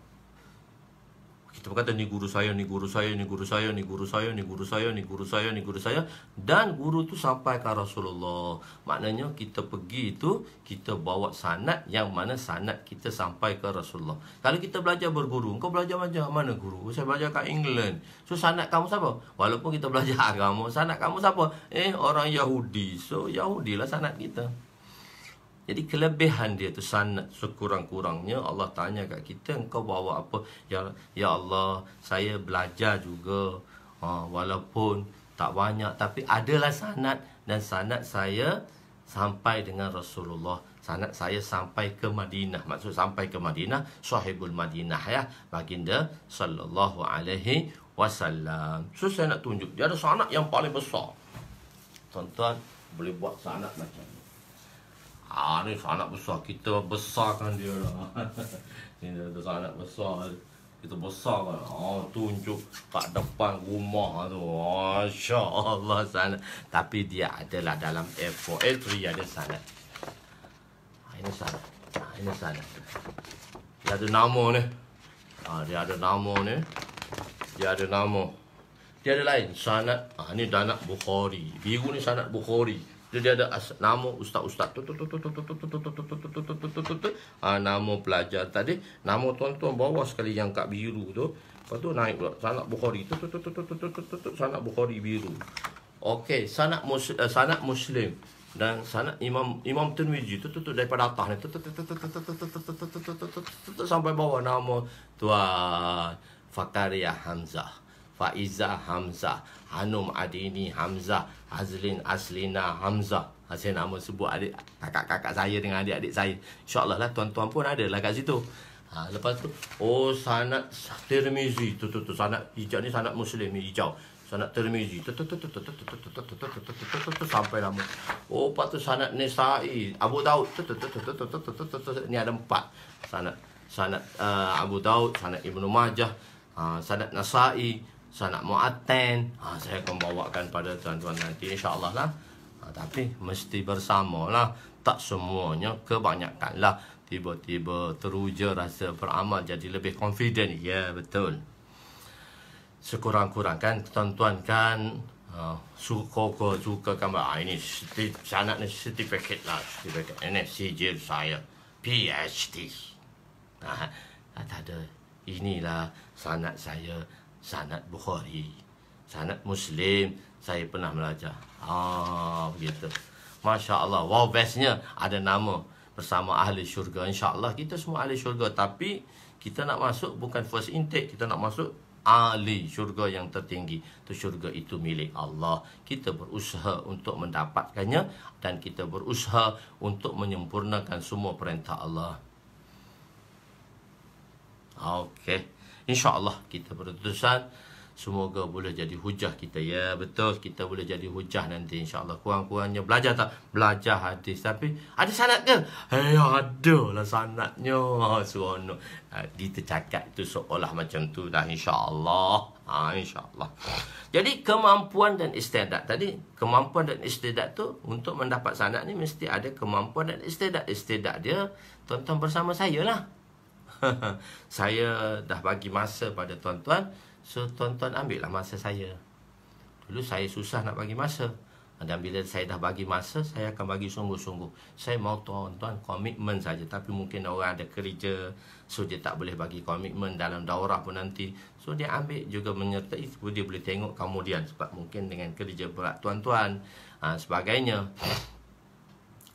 Kita berkata ni guru saya, ni guru saya, ni guru saya, ni guru saya, ni guru saya, ni guru saya, ni guru saya. Dan guru tu sampai ke Rasulullah. Maknanya kita pergi itu, kita bawa sanat yang mana sanat kita sampai ke Rasulullah. Kalau kita belajar berguru, kau belajar macam mana guru? Saya belajar kat England. So sanat kamu siapa? Walaupun kita belajar agama, sanat kamu siapa? Eh orang Yahudi. So Yahudilah sanat kita. Jadi kelebihan dia tu sangat sekurang-kurangnya Allah tanya kat kita engkau bawa apa? Ya ya Allah, saya belajar juga. Ha, walaupun tak banyak tapi adalah sanad dan sanad saya sampai dengan Rasulullah. Sanad saya sampai ke Madinah. Maksud sampai ke Madinah, sahibul Madinah ya, baginda sallallahu alaihi wasallam. So saya nak tunjuk dia ada sanad yang paling besar. Tuan-tuan boleh buat sanad macam ni. Ah ni anak besar kita besarkan dia lah. ni dia tu anak besar kita besar kan. Oh ah, tunjuk kat depan rumah tu. Masya Allah sana. Tapi dia adalah dalam F4 f 3 ada sana. Ah, ini sana. Ah, ini sana. Dia ada nama ni. Ah dia ada nama ni. Dia ada nama. Dia ada lain sana. Ini ah, ni danak Bukhari. Biru ni sana Bukhari jadi ada nama ustaz-ustaz tu tu tu tu tu tu tu tu tu tu tu tu tu tu tu tu tu tu tu nama pelajar tadi nama tuan-tuan bawah sekali yang kat biru tu lepas tu naik pula sanak bukhari tu tu tu tu tu tu tu tu tu sanak bukhari biru okey sanak sanak muslim dan sanak imam imam tirmizi tu tu tu daripada atas ni tu tu tu tu tu tu tu tu tu tu tu tu tu tu tu tu tu tu tu sampai bawah nama tuan fakaria hamzah faiza hamzah Hanum Adini Hamzah Hazlin Aslina Hamzah Saya nama sebut adik kakak-kakak saya dengan adik-adik saya InsyaAllah lah tuan-tuan pun ada lah kat situ ha, Lepas tu Oh sanat Tirmizi Tu tu tu sanat hijau ni sanat muslim hijau tu tu tu tu tu tu tu tu tu tu tu tu tu sampai lama oh patu tu sanad Nisa'i Abu Daud ni ada empat sanad sanad Abu Daud sanad Ibnu Majah sanad Nasa'i saya nak mau attend, ha, saya akan bawakan pada tuan-tuan nanti insyaAllah lah. Ha, tapi mesti bersama lah. Tak semuanya kebanyakan lah. Tiba-tiba teruja rasa beramal jadi lebih confident. Ya, yeah, betul. Sekurang-kurang kan tuan-tuan kan ah, suka-suka kan. Ah, ini saya nak ni certificate lah. Certificate. Ini sijil saya. PhD. Ha, ah, tak ada. Inilah sanat saya sanad Bukhari sanad Muslim saya pernah belajar ah begitu Masya Allah Wow bestnya ada nama bersama ahli syurga Insya Allah kita semua ahli syurga Tapi kita nak masuk bukan first intake Kita nak masuk ahli syurga yang tertinggi Tu syurga itu milik Allah Kita berusaha untuk mendapatkannya Dan kita berusaha untuk menyempurnakan semua perintah Allah Okay InsyaAllah kita berutusan Semoga boleh jadi hujah kita Ya betul kita boleh jadi hujah nanti InsyaAllah kurang-kurangnya belajar tak? Belajar hadis tapi ada sanat ke? Hei eh, ada lah sanatnya Seronok Kita ah, cakap itu seolah macam tu dah InsyaAllah ha, InsyaAllah Jadi kemampuan dan istedad tadi Kemampuan dan istedad tu Untuk mendapat sanat ni mesti ada kemampuan dan istedad Istedad dia Tonton bersama saya lah saya dah bagi masa pada tuan-tuan So tuan-tuan ambillah masa saya Dulu saya susah nak bagi masa Dan bila saya dah bagi masa Saya akan bagi sungguh-sungguh Saya mau tuan-tuan komitmen saja Tapi mungkin orang ada kerja So dia tak boleh bagi komitmen dalam daurah pun nanti So dia ambil juga menyertai Dia boleh tengok kemudian Sebab mungkin dengan kerja berat tuan-tuan ha, Sebagainya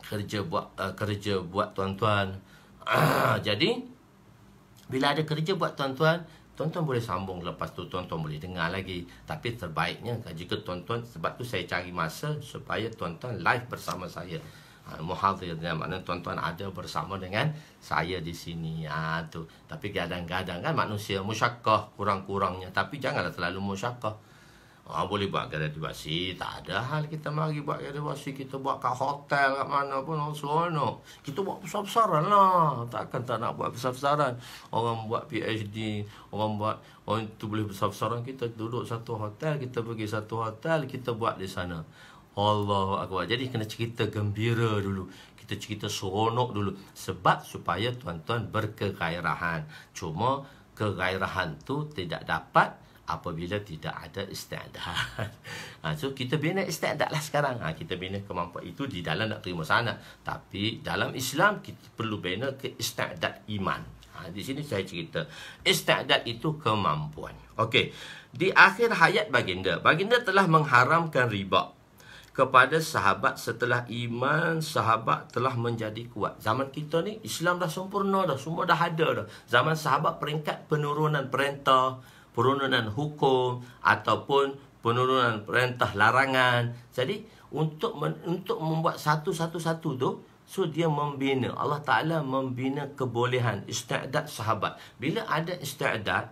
kerja buat uh, kerja buat tuan-tuan. Ah, jadi bila ada kerja buat tuan-tuan, tuan-tuan boleh sambung lepas tu tuan-tuan boleh dengar lagi. Tapi terbaiknya jika tuan-tuan sebab tu saya cari masa supaya tuan-tuan live bersama saya. Ha, muhadir dengan maknanya tuan-tuan ada bersama dengan saya di sini. Ha, tu. Tapi kadang-kadang kan manusia musyakah kurang-kurangnya. Tapi janganlah terlalu musyakah. Ha, boleh buat gradivasi. Tak ada hal kita mari buat gradivasi. Kita buat kat hotel, kat mana pun. Sono. Kita buat besar-besaran lah. Takkan tak nak buat besar-besaran. Orang buat PhD. Orang buat... Orang tu boleh besar-besaran. Kita duduk satu hotel. Kita pergi satu hotel. Kita buat di sana. Allah Akbar. Jadi kena cerita gembira dulu. Kita cerita seronok dulu. Sebab supaya tuan-tuan berkegairahan. Cuma kegairahan tu tidak dapat apabila tidak ada istiadat. Ha, so kita bina istiadat lah sekarang. Ha, kita bina kemampuan itu di dalam nak terima sana. Tapi dalam Islam kita perlu bina ke istiadat iman. Ha, di sini saya cerita istiadat itu kemampuan. Okey. Di akhir hayat baginda, baginda telah mengharamkan riba kepada sahabat setelah iman sahabat telah menjadi kuat. Zaman kita ni Islam dah sempurna dah, semua dah ada dah. Zaman sahabat peringkat penurunan perintah, penurunan hukum ataupun penurunan perintah larangan. Jadi untuk untuk membuat satu-satu-satu tu so dia membina Allah Taala membina kebolehan istiadat sahabat. Bila ada istiadat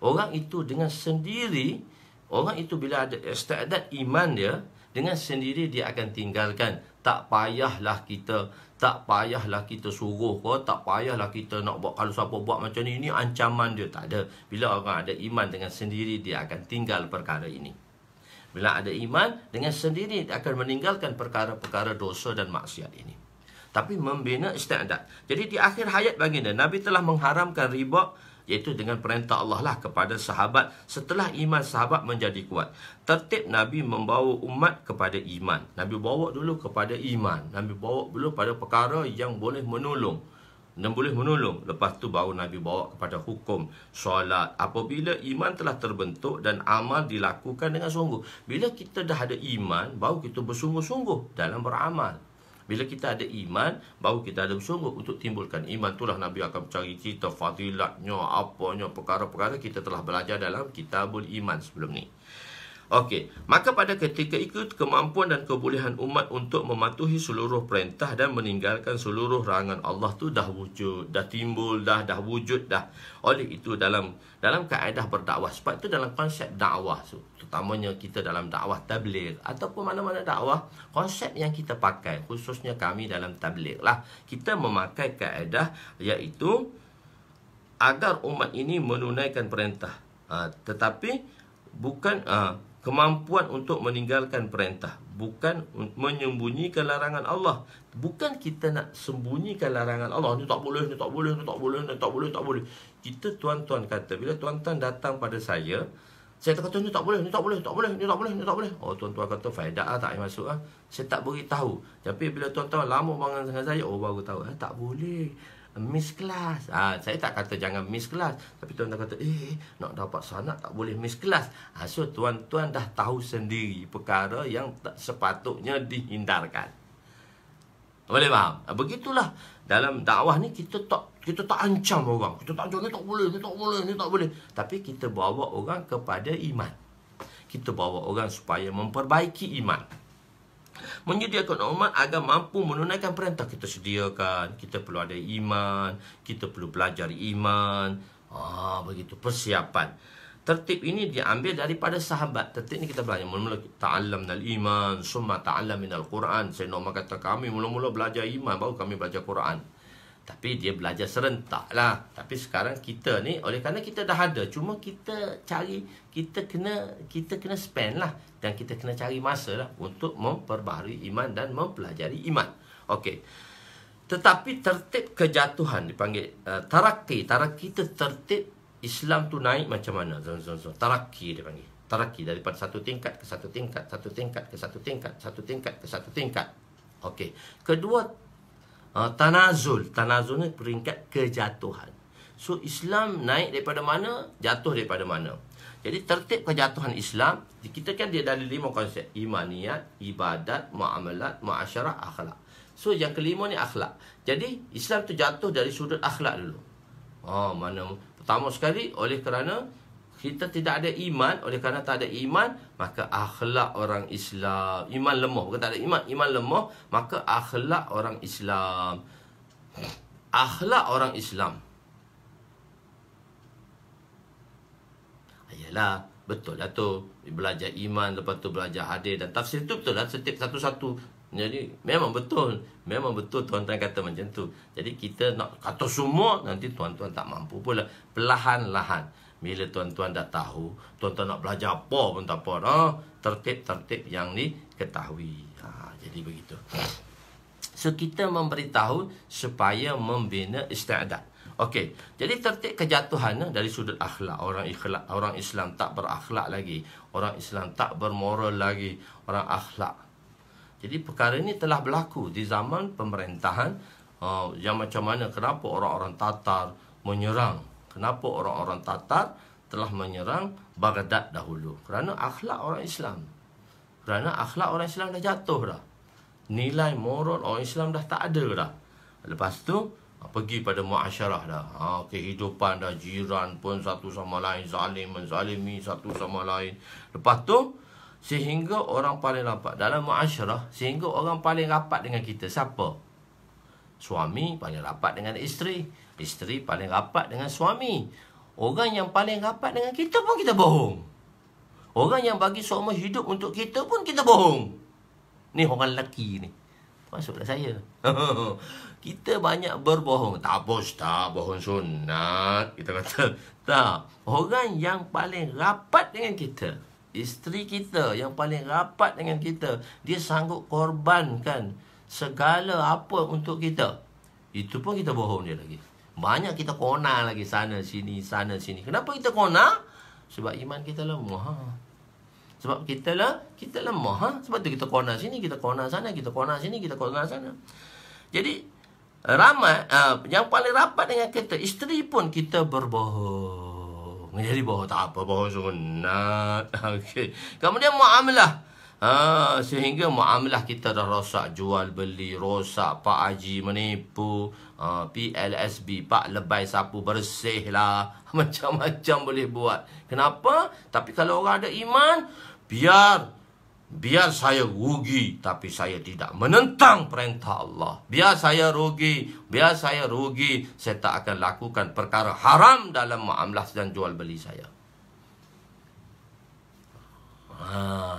orang itu dengan sendiri orang itu bila ada istiadat iman dia dengan sendiri dia akan tinggalkan. Tak payahlah kita, tak payahlah kita suruh ke, tak payahlah kita nak buat kalau siapa buat macam ni, ini ancaman dia tak ada. Bila orang ada iman dengan sendiri dia akan tinggal perkara ini. Bila ada iman dengan sendiri dia akan meninggalkan perkara-perkara dosa dan maksiat ini. Tapi membina istiadat. Jadi di akhir hayat baginda, Nabi telah mengharamkan riba iaitu dengan perintah Allah lah kepada sahabat setelah iman sahabat menjadi kuat. Tertib Nabi membawa umat kepada iman. Nabi bawa dulu kepada iman. Nabi bawa dulu pada perkara yang boleh menolong. Dan boleh menolong. Lepas tu baru Nabi bawa kepada hukum, solat. Apabila iman telah terbentuk dan amal dilakukan dengan sungguh. Bila kita dah ada iman, baru kita bersungguh-sungguh dalam beramal. Bila kita ada iman, baru kita ada bersungguh untuk timbulkan iman. Itulah Nabi akan mencari kita fadilatnya, apanya, perkara-perkara kita telah belajar dalam kitabul iman sebelum ni. Okey, maka pada ketika itu kemampuan dan kebolehan umat untuk mematuhi seluruh perintah dan meninggalkan seluruh rangan Allah tu dah wujud, dah timbul, dah dah wujud dah. Oleh itu dalam dalam kaedah berdakwah sebab itu dalam konsep dakwah tu, terutamanya kita dalam dakwah tabligh ataupun mana-mana dakwah, konsep yang kita pakai khususnya kami dalam tabligh lah. Kita memakai kaedah iaitu agar umat ini menunaikan perintah. Uh, tetapi bukan uh, kemampuan untuk meninggalkan perintah bukan menyembunyikan larangan Allah bukan kita nak sembunyikan larangan Allah Ini tak boleh ini tak boleh ini tak boleh ini tak boleh tak boleh kita tuan-tuan kata bila tuan-tuan datang pada saya saya kata ni tak boleh ni tak boleh tak boleh ni tak boleh ni tak boleh oh tuan-tuan kata faedah lah, tak boleh masuk ah saya tak beritahu tapi bila tuan-tuan lama bangang dengan saya oh baru tahu eh, tak boleh miss kelas. Ha, ah, saya tak kata jangan miss kelas. Tapi tuan-tuan kata, eh, nak dapat sanak tak boleh miss kelas. Ha, ah, so, tuan-tuan dah tahu sendiri perkara yang tak sepatutnya dihindarkan. Boleh faham? Ha, begitulah. Dalam dakwah ni, kita tak kita tak ancam orang. Kita tak ancam, ni tak boleh, ni tak boleh, ni tak boleh. Tapi kita bawa orang kepada iman. Kita bawa orang supaya memperbaiki iman menyediakan umat agar mampu menunaikan perintah kita sediakan kita perlu ada iman kita perlu belajar iman ah begitu persiapan tertib ini diambil daripada sahabat tertib ini kita belajar mula-mula ta'allam dal iman summa ta'allam dal quran saya nak kata kami mula-mula belajar iman baru kami belajar Quran tapi dia belajar serentak lah. Tapi sekarang kita ni, oleh kerana kita dah ada, cuma kita cari, kita kena kita kena spend lah. Dan kita kena cari masa lah untuk memperbaharui iman dan mempelajari iman. Okey. Tetapi tertib kejatuhan dipanggil uh, eh, taraki. Taraki itu tertib Islam tu naik macam mana? Zon, zon, zon. Taraki dia panggil. Taraki daripada satu tingkat ke satu tingkat, satu tingkat ke satu tingkat, satu tingkat ke satu tingkat. Okey. Kedua Ah, tanazul. Tanazul ni peringkat kejatuhan. So Islam naik daripada mana, jatuh daripada mana. Jadi tertib kejatuhan Islam, kita kan dia dari lima konsep. Imaniyat, ibadat, muamalat, ma'asyarah, akhlak. So yang kelima ni akhlak. Jadi Islam tu jatuh dari sudut akhlak dulu. Oh, mana? Pertama sekali oleh kerana kita tidak ada iman oleh kerana tak ada iman maka akhlak orang Islam iman lemah bukan tak ada iman iman lemah maka akhlak orang Islam akhlak orang Islam ayalah betul lah tu belajar iman lepas tu belajar hadis dan tafsir tu betul lah setiap satu-satu jadi memang betul Memang betul tuan-tuan kata macam tu Jadi kita nak kata semua Nanti tuan-tuan tak mampu pula pelahan lahan bila tuan-tuan dah tahu, tuan-tuan nak belajar apa pun tak apa dah. Tertib-tertib yang diketahui. Ha, jadi begitu. So, kita memberitahu supaya membina istiadat. Okey, jadi tertib kejatuhan eh, dari sudut akhlak. Orang, ikhlak, orang Islam tak berakhlak lagi. Orang Islam tak bermoral lagi. Orang akhlak. Jadi perkara ini telah berlaku di zaman pemerintahan. Uh, yang macam mana, kenapa orang-orang Tatar menyerang Kenapa orang-orang Tatar telah menyerang Baghdad dahulu? Kerana akhlak orang Islam. Kerana akhlak orang Islam dah jatuh dah. Nilai moral orang Islam dah tak ada dah. Lepas tu, ah, pergi pada muasyarah dah. Ha, kehidupan dah, jiran pun satu sama lain. Zalim menzalimi satu sama lain. Lepas tu, sehingga orang paling rapat. Dalam muasyarah, sehingga orang paling rapat dengan kita. Siapa? Suami paling rapat dengan isteri. Isteri paling rapat dengan suami. Orang yang paling rapat dengan kita pun kita bohong. Orang yang bagi seumur hidup untuk kita pun kita bohong. Ni orang lelaki ni. Masuklah saya. kita banyak berbohong. Tak apa ustaz, bohong sunat. Kita kata, tak. Orang yang paling rapat dengan kita. Isteri kita yang paling rapat dengan kita. Dia sanggup korbankan segala apa untuk kita. Itu pun kita bohong dia lagi. Banyak kita konar lagi sana sini, sana sini. Kenapa kita konar? Sebab iman kita lemah. Sebab kita lah, kita lemah. Ha? Sebab tu kita konar sini, kita konar sana, kita konar sini, kita konar sana. Jadi, ramai, uh, yang paling rapat dengan kita, isteri pun kita berbohong. menjadi bohong tak apa, bohong sunat. Okay. Kemudian muamalah. Ha, sehingga muamalah kita dah rosak jual beli, rosak pak haji menipu, Ah, PLSB, Pak Lebai Sapu Bersih lah. Macam-macam boleh buat. Kenapa? Tapi kalau orang ada iman, biar biar saya rugi tapi saya tidak menentang perintah Allah. Biar saya rugi, biar saya rugi, saya tak akan lakukan perkara haram dalam muamalah dan jual beli saya. Ha,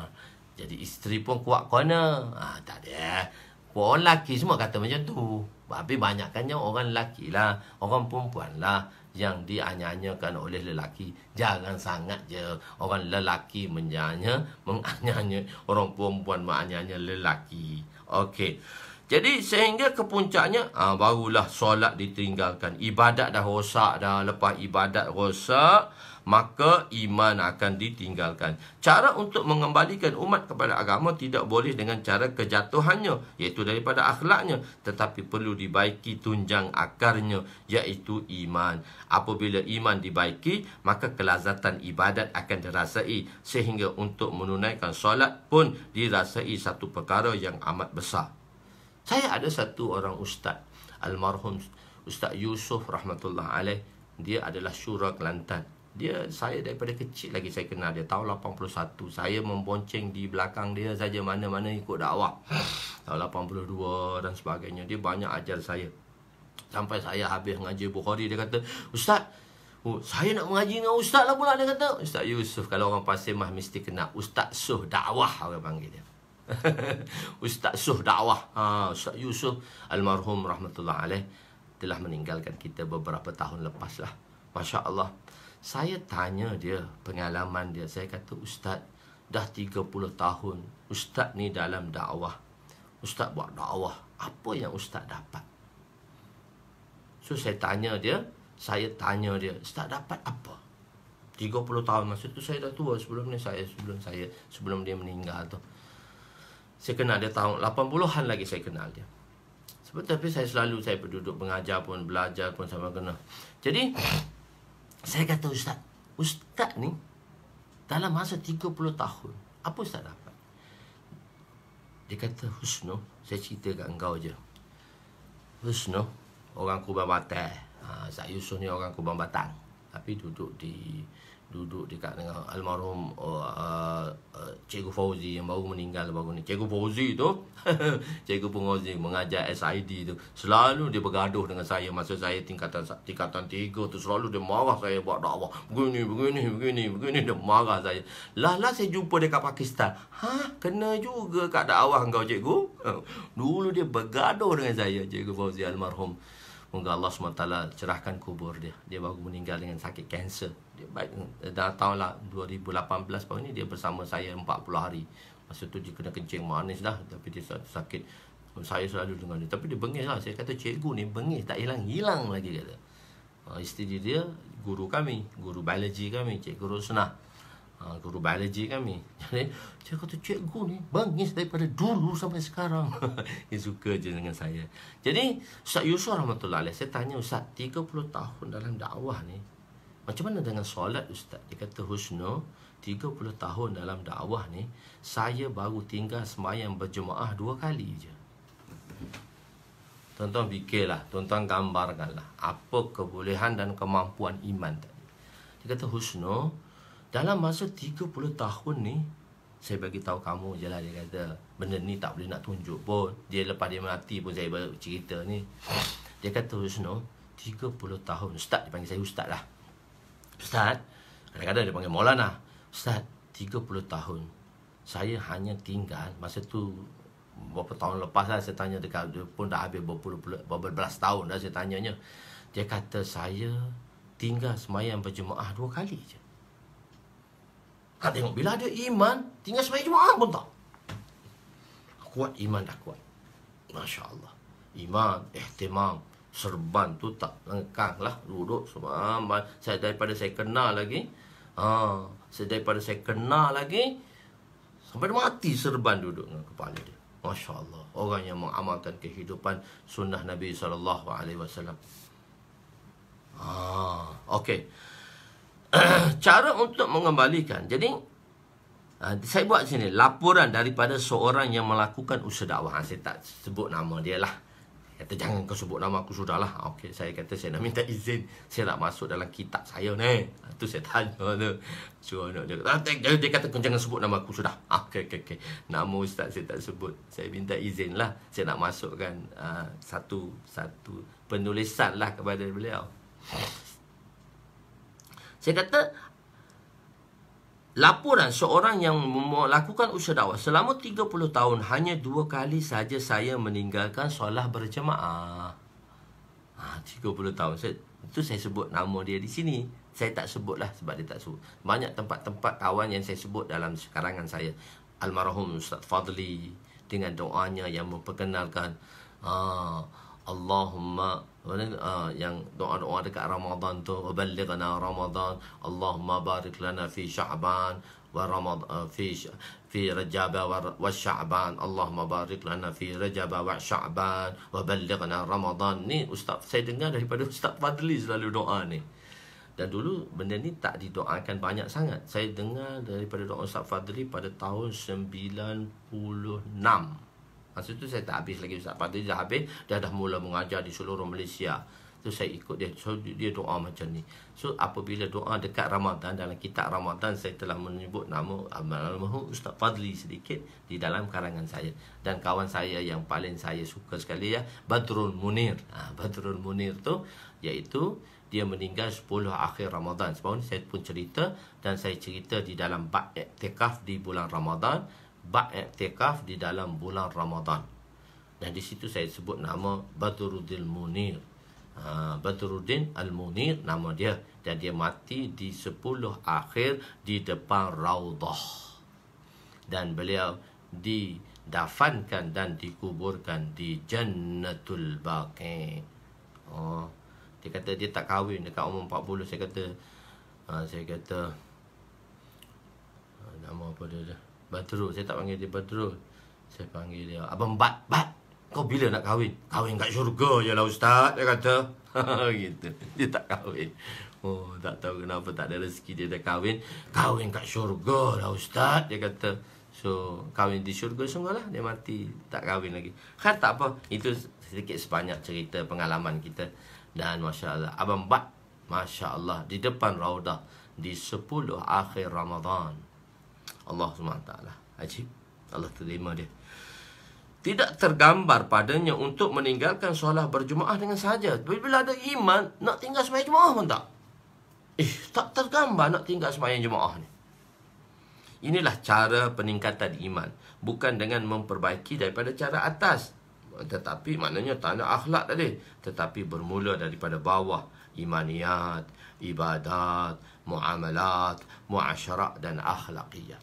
jadi isteri pun kuat kona. Ah, ha, tak ada. Puan eh. lelaki semua kata macam tu. Tapi banyakannya orang lelaki lah. Orang perempuan lah yang dianyanyakan oleh lelaki. Jangan sangat je orang lelaki menyanyi, menganyanyi orang perempuan menganyanyi lelaki. Okey. Jadi sehingga ke puncaknya ha, barulah solat ditinggalkan. Ibadat dah rosak dah. Lepas ibadat rosak, maka iman akan ditinggalkan. Cara untuk mengembalikan umat kepada agama tidak boleh dengan cara kejatuhannya, iaitu daripada akhlaknya, tetapi perlu dibaiki tunjang akarnya, iaitu iman. Apabila iman dibaiki, maka kelazatan ibadat akan dirasai, sehingga untuk menunaikan solat pun dirasai satu perkara yang amat besar. Saya ada satu orang ustaz, almarhum Ustaz Yusuf Rahmatullah Alayh, dia adalah syura Kelantan dia saya daripada kecil lagi saya kenal dia tahun 81 saya membonceng di belakang dia saja mana-mana ikut dakwah tahun 82 dan sebagainya dia banyak ajar saya sampai saya habis mengaji Bukhari dia kata ustaz Oh, saya nak mengaji dengan ustaz lah pula dia kata. Ustaz Yusuf kalau orang pasir mah mesti kena ustaz suh dakwah orang panggil dia. ustaz suh dakwah. Ha, ustaz Yusuf almarhum rahmatullah alaih telah meninggalkan kita beberapa tahun lepas lah. Masya-Allah. Saya tanya dia pengalaman dia. Saya kata, Ustaz, dah 30 tahun Ustaz ni dalam dakwah. Ustaz buat dakwah. Apa yang Ustaz dapat? So, saya tanya dia. Saya tanya dia, Ustaz dapat apa? 30 tahun masa tu saya dah tua sebelum ni saya sebelum saya sebelum dia meninggal tu. Saya kenal dia tahun 80-an lagi saya kenal dia. Sebab tapi saya selalu saya berduduk mengajar pun belajar pun sama kena. Jadi saya kata ustaz, ustaz ni dalam masa 30 tahun, apa ustaz dapat? Dia kata, Husno, saya cerita kat engkau je. Husno, orang Kubang batai, Ha, Yusuf ni orang Kubang Batang. Tapi duduk di duduk dekat dengan almarhum oh, uh, uh, Cikgu Fauzi yang baru meninggal baru ni. Cikgu Fauzi tu, Cikgu Fauzi mengajar SID tu, selalu dia bergaduh dengan saya masa saya tingkatan tingkatan 3 tu selalu dia marah saya buat dakwah. Begini begini begini begini dia marah saya. Lah lah saya jumpa dekat Pakistan. Ha, kena juga kat dakwah engkau cikgu. Dulu dia bergaduh dengan saya Cikgu Fauzi almarhum. Moga Allah SWT cerahkan kubur dia. Dia baru meninggal dengan sakit kanser. Dia baik, dah tahun lah 2018 baru ni dia bersama saya 40 hari. Masa tu dia kena kencing manis dah. Tapi dia sakit. Saya selalu dengan dia. Tapi dia bengis lah. Saya kata cikgu ni bengis. Tak hilang. Hilang lagi kata. Uh, isteri dia, guru kami. Guru biologi kami. Cikgu Rosnah. Ha, guru biologi kami. Jadi, saya kata, cikgu ni bangis daripada dulu sampai sekarang. dia suka je dengan saya. Jadi, Ustaz Yusuf Rahmatullah Alayh, saya tanya Ustaz, 30 tahun dalam dakwah ni, macam mana dengan solat Ustaz? Dia kata, Husno, 30 tahun dalam dakwah ni, saya baru tinggal semayang berjemaah dua kali je. Tuan-tuan fikirlah, tuan-tuan gambarkanlah apa kebolehan dan kemampuan iman tadi. Dia kata, Husno, dalam masa 30 tahun ni saya bagi tahu kamu je lah dia kata benda ni tak boleh nak tunjuk pun dia lepas dia mati pun saya cerita ni dia kata Husno 30 tahun ustaz dia panggil saya ustaz lah ustaz kadang-kadang dia panggil Maulana ustaz 30 tahun saya hanya tinggal masa tu berapa tahun lepas lah saya tanya dekat dia pun dah habis berpuluh belas tahun dah saya tanyanya dia kata saya tinggal semayang berjemaah dua kali je Ha, tengok bila ada iman, tinggal semuanya cuma pun tak. Kuat iman dah kuat. Masya Allah. Iman, ihtimam, serban tu tak lengkang lah. Duduk semua. Saya daripada saya kenal lagi. Ha, saya daripada saya kenal lagi. Sampai mati serban duduk dengan kepala dia. Masya Allah. Orang yang mengamalkan kehidupan sunnah Nabi SAW. Ha, okay. Okay. cara untuk mengembalikan. Jadi, uh, saya buat sini laporan daripada seorang yang melakukan usaha dakwah. Ha, saya tak sebut nama dia lah. Kata jangan kau sebut nama aku sudahlah. Ha, okey, saya kata saya nak minta izin. Saya nak masuk dalam kitab saya ni. tu saya tanya tu. Suruh anak dia. Kata, ah, dia kata jangan sebut nama aku sudah. Ah, okey, okey, okey. Nama ustaz saya tak sebut. Saya minta izin lah. Saya nak masukkan uh, satu satu penulisan lah kepada beliau. Saya kata laporan seorang yang melakukan usaha dakwah selama 30 tahun hanya dua kali saja saya meninggalkan solat berjemaah. Ah ha, 30 tahun saya itu saya sebut nama dia di sini. Saya tak sebut lah sebab dia tak sebut. Banyak tempat-tempat kawan yang saya sebut dalam sekarangan saya. Almarhum Ustaz Fadli dengan doanya yang memperkenalkan ah Allahumma Kemudian uh, yang doa-doa dekat Ramadan tu Ubaligana Ramadan Allahumma barik lana fi Syaban wa Ramadan uh, fi fi Rajab wa, wa Syaban Allahumma barik lana fi Rajab wa Syaban wa balighna Ramadan ni ustaz saya dengar daripada ustaz Fadli selalu doa ni dan dulu benda ni tak didoakan banyak sangat saya dengar daripada doa ustaz Fadli pada tahun 96 Masa itu saya tak habis lagi Ustaz Fadli dah habis Dia dah mula mengajar di seluruh Malaysia Itu saya ikut dia So dia doa macam ni So apabila doa dekat Ramadan Dalam kitab Ramadan Saya telah menyebut nama Almarhum Ustaz Fadli sedikit Di dalam karangan saya Dan kawan saya yang paling saya suka sekali ya Badrul Munir ha, Badrul Munir tu Iaitu dia meninggal 10 akhir Ramadan. Sebab ini saya pun cerita dan saya cerita di dalam bab iktikaf di bulan Ramadan bab i'tikaf di dalam bulan Ramadan. Dan di situ saya sebut nama Badruddin Munir. Ha, Badruddin Al-Munir nama dia dan dia mati di 10 akhir di depan Raudhah. Dan beliau didafankan dan dikuburkan di Jannatul Baqi. Oh, dia kata dia tak kahwin dekat umur 40 saya kata ha, saya kata ha, nama apa dia tu? Batrul Saya tak panggil dia Batrul Saya panggil dia Abang Bat Bat Kau bila nak kahwin? Kahwin kat syurga je lah ustaz Dia kata gitu. Dia tak kahwin Oh tak tahu kenapa tak ada rezeki dia dah kahwin Kahwin kat syurga lah ustaz Dia kata So kahwin di syurga sungguh lah Dia mati tak kahwin lagi Kan tak apa Itu sedikit sebanyak cerita pengalaman kita Dan Masya Allah Abang Bat Masya Allah Di depan Raudah Di sepuluh akhir Ramadhan. Allah SWT Haji Allah terima dia Tidak tergambar padanya untuk meninggalkan solat berjumaah dengan sahaja Bila ada iman nak tinggal semayang jumaah pun tak Eh tak tergambar nak tinggal semayang jumaah ni Inilah cara peningkatan iman Bukan dengan memperbaiki daripada cara atas Tetapi maknanya tak ada akhlak tadi Tetapi bermula daripada bawah Imaniyat, ibadat, muamalat, muasyarak dan akhlakiyat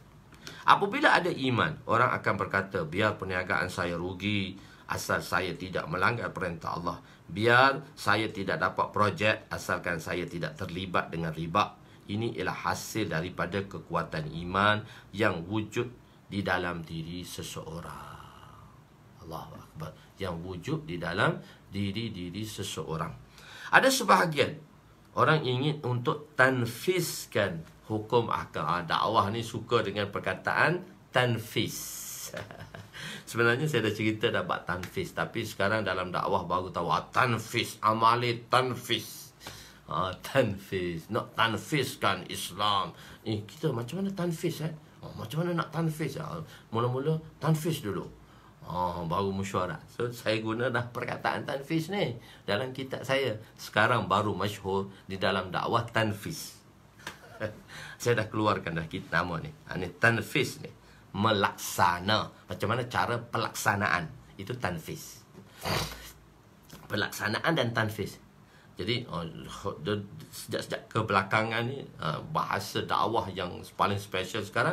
Apabila ada iman, orang akan berkata, biar perniagaan saya rugi asal saya tidak melanggar perintah Allah. Biar saya tidak dapat projek asalkan saya tidak terlibat dengan riba. Ini ialah hasil daripada kekuatan iman yang wujud di dalam diri seseorang. Allah Akbar. Yang wujud di dalam diri-diri seseorang. Ada sebahagian orang ingin untuk tanfiskan hukum akal. Ah, ah, ha, dakwah ni suka dengan perkataan tanfis. Sebenarnya saya dah cerita dah bab tanfis tapi sekarang dalam dakwah baru tahu ah, tanfis amali tanfis. Ha, tanfis nak tanfiskan Islam. Eh, kita macam mana tanfis eh? Oh, macam mana nak tanfis? Ha? Mula-mula tanfis dulu. Oh, baru mesyuarat. So, saya guna dah perkataan tanfis ni dalam kitab saya. Sekarang baru masyhur di dalam dakwah tanfis. saya dah keluarkan dah kita nama ni. Ini ha, tanfis ni. Melaksana. Macam mana cara pelaksanaan. Itu tanfis. Pelaksanaan dan tanfis. Jadi sejak-sejak oh, kebelakangan ni ha, bahasa dakwah yang paling special sekarang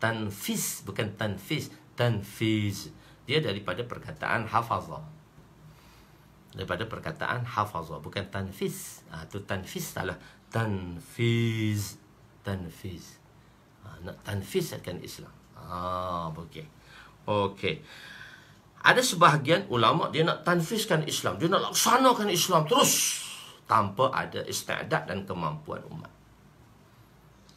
tanfis bukan tanfis tanfis dia daripada perkataan hafazah daripada perkataan hafazah bukan tanfis itu ha, tu tanfis salah tanfis tanfiz. Ha, nak tanfizkan Islam. Ah, okey. Okey. Ada sebahagian ulama dia nak tanfizkan Islam, dia nak laksanakan Islam terus tanpa ada istiadat dan kemampuan umat.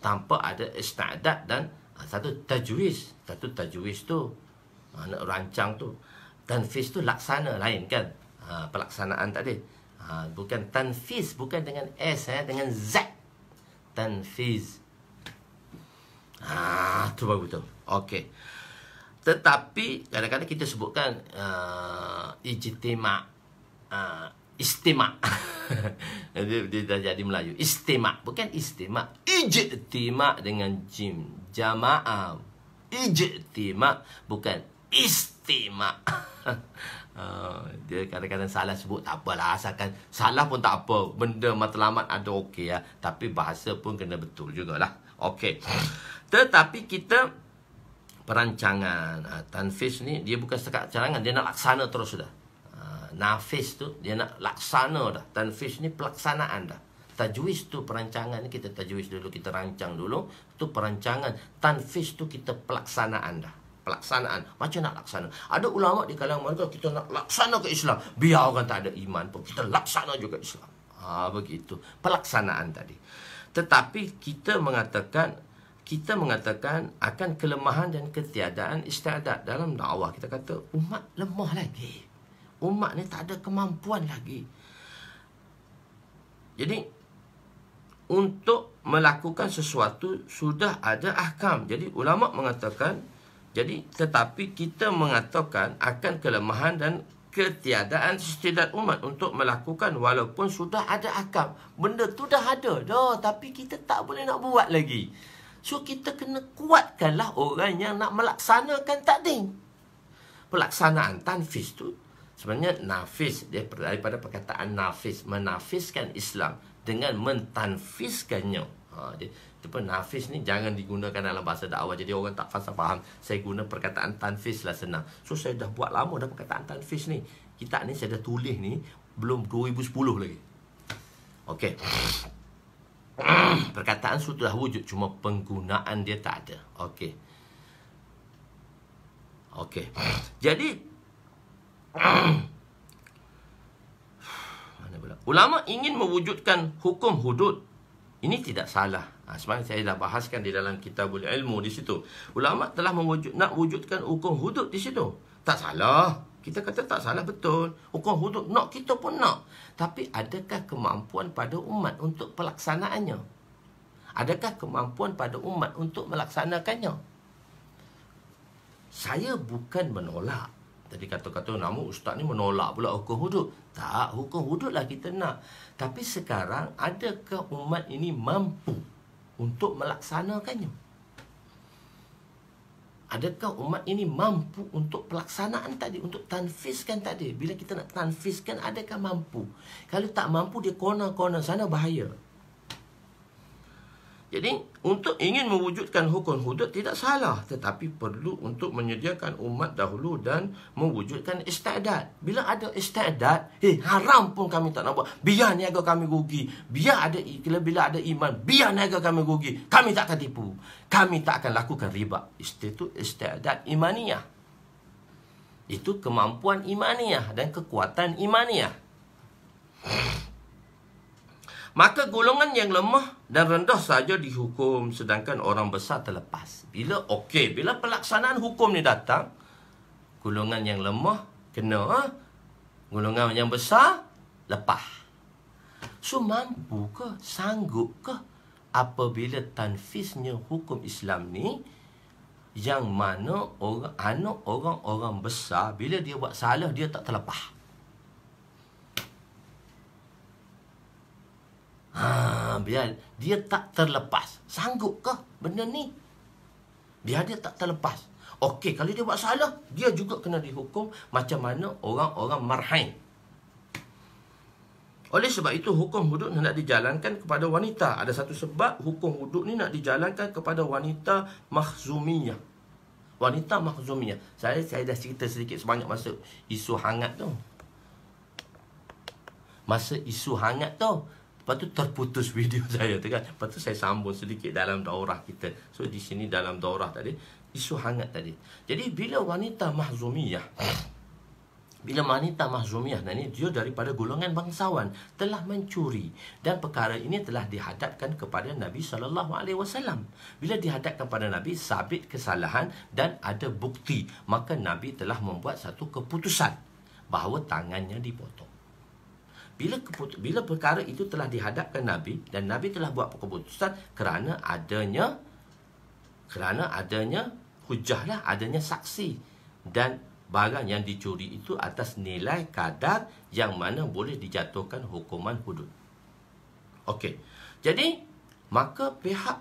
Tanpa ada istiadat dan ah, satu tajwiz, satu tajwiz tu ah, nak rancang tu. Tanfiz tu laksana lain kan? Ha, pelaksanaan tadi. Ha, bukan tanfiz bukan dengan s eh dengan z. Ah tanfiz. Ah, tu bagus betul. Okey. Tetapi kadang-kadang kita sebutkan uh, ijtima' uh, ah, istima' dia, dia jadi Melayu Istima' Bukan istima' Ijtima' dengan jim Jama'am Ijtima' Bukan istima' Uh, dia kadang-kadang salah sebut tak apalah asalkan salah pun tak apa benda matlamat ada okey ya tapi bahasa pun kena betul jugalah okey tetapi kita perancangan uh, ah, tanfis ni dia bukan sekat carangan dia nak laksana terus sudah uh, nafis tu dia nak laksana dah tanfis ni pelaksanaan dah tajwis tu perancangan ni kita tajwis dulu kita rancang dulu tu perancangan tanfis tu kita pelaksanaan dah pelaksanaan. Macam nak laksana. Ada ulama di kalangan mereka kita nak laksana ke Islam. Biar orang tak ada iman pun kita laksana juga Islam. Ha, begitu. Pelaksanaan tadi. Tetapi kita mengatakan kita mengatakan akan kelemahan dan ketiadaan istiadat dalam dakwah. Kita kata umat lemah lagi. Umat ni tak ada kemampuan lagi. Jadi untuk melakukan sesuatu sudah ada ahkam. Jadi ulama mengatakan jadi tetapi kita mengatakan akan kelemahan dan ketiadaan istidat umat untuk melakukan walaupun sudah ada akal. Benda tu dah ada dah tapi kita tak boleh nak buat lagi. So kita kena kuatkanlah orang yang nak melaksanakan takdim. Pelaksanaan tanfis tu sebenarnya nafis dia daripada perkataan nafis menafiskan Islam dengan mentanfiskannya. Ha, dia, dia pun nafis ni jangan digunakan dalam bahasa dakwah. Jadi orang tak fasa faham. Saya guna perkataan tanfis lah senang. So saya dah buat lama dah perkataan tanfis ni. Kitab ni saya dah tulis ni belum 2010 lagi. Okey. perkataan sudah wujud cuma penggunaan dia tak ada. Okey. Okey. Jadi Ulama ingin mewujudkan hukum hudud ini tidak salah. Ha, sebenarnya saya dah bahaskan di dalam kitab ilmu di situ. Ulama' telah mewujud, nak wujudkan hukum hudud di situ. Tak salah. Kita kata tak salah betul. Hukum hudud nak kita pun nak. Tapi adakah kemampuan pada umat untuk pelaksanaannya? Adakah kemampuan pada umat untuk melaksanakannya? Saya bukan menolak. Tadi kata-kata nama ustaz ni menolak pula hukum hudud. Tak, hukum hudud lah kita nak. Tapi sekarang adakah umat ini mampu untuk melaksanakannya? Adakah umat ini mampu untuk pelaksanaan tadi? Untuk tanfiskan tadi? Bila kita nak tanfiskan, adakah mampu? Kalau tak mampu, dia corner-corner sana bahaya. Jadi untuk ingin mewujudkan hukum hudud tidak salah tetapi perlu untuk menyediakan umat dahulu dan mewujudkan istiadat. Bila ada istiadat, eh haram pun kami tak nak buat. Biar niaga kami rugi. Biar ada bila, bila ada iman, biar niaga kami rugi. Kami tak akan tipu. Kami tak akan lakukan riba. Itu istiadat imaniah. Itu kemampuan imaniah dan kekuatan imaniah. Maka golongan yang lemah dan rendah saja dihukum sedangkan orang besar terlepas. Bila okey, bila pelaksanaan hukum ni datang, golongan yang lemah kena eh, golongan yang besar lepas. So mampu ke, sanggup ke apabila tanfisnya hukum Islam ni yang mana orang anak orang-orang besar bila dia buat salah dia tak terlepas. Ha, biar dia tak terlepas. Sanggup ke benda ni? Biar dia tak terlepas. Okey, kalau dia buat salah, dia juga kena dihukum macam mana orang-orang marhain. Oleh sebab itu, hukum hudud ni nak dijalankan kepada wanita. Ada satu sebab hukum hudud ni nak dijalankan kepada wanita mahzuminya. Wanita mahzuminya. Saya saya dah cerita sedikit sebanyak masa isu hangat tu. Masa isu hangat tu, Lepas tu terputus video saya tu kan. Lepas tu saya sambung sedikit dalam daurah kita. So di sini dalam daurah tadi. Isu hangat tadi. Jadi bila wanita mahzumiyah. Bila wanita mahzumiyah ni dia daripada golongan bangsawan telah mencuri dan perkara ini telah dihadapkan kepada Nabi saw. Bila dihadapkan kepada Nabi sabit kesalahan dan ada bukti maka Nabi telah membuat satu keputusan bahawa tangannya dipotong bila keput- bila perkara itu telah dihadapkan nabi dan nabi telah buat keputusan kerana adanya kerana adanya hujahlah adanya saksi dan barang yang dicuri itu atas nilai kadar yang mana boleh dijatuhkan hukuman hudud. Okey. Jadi maka pihak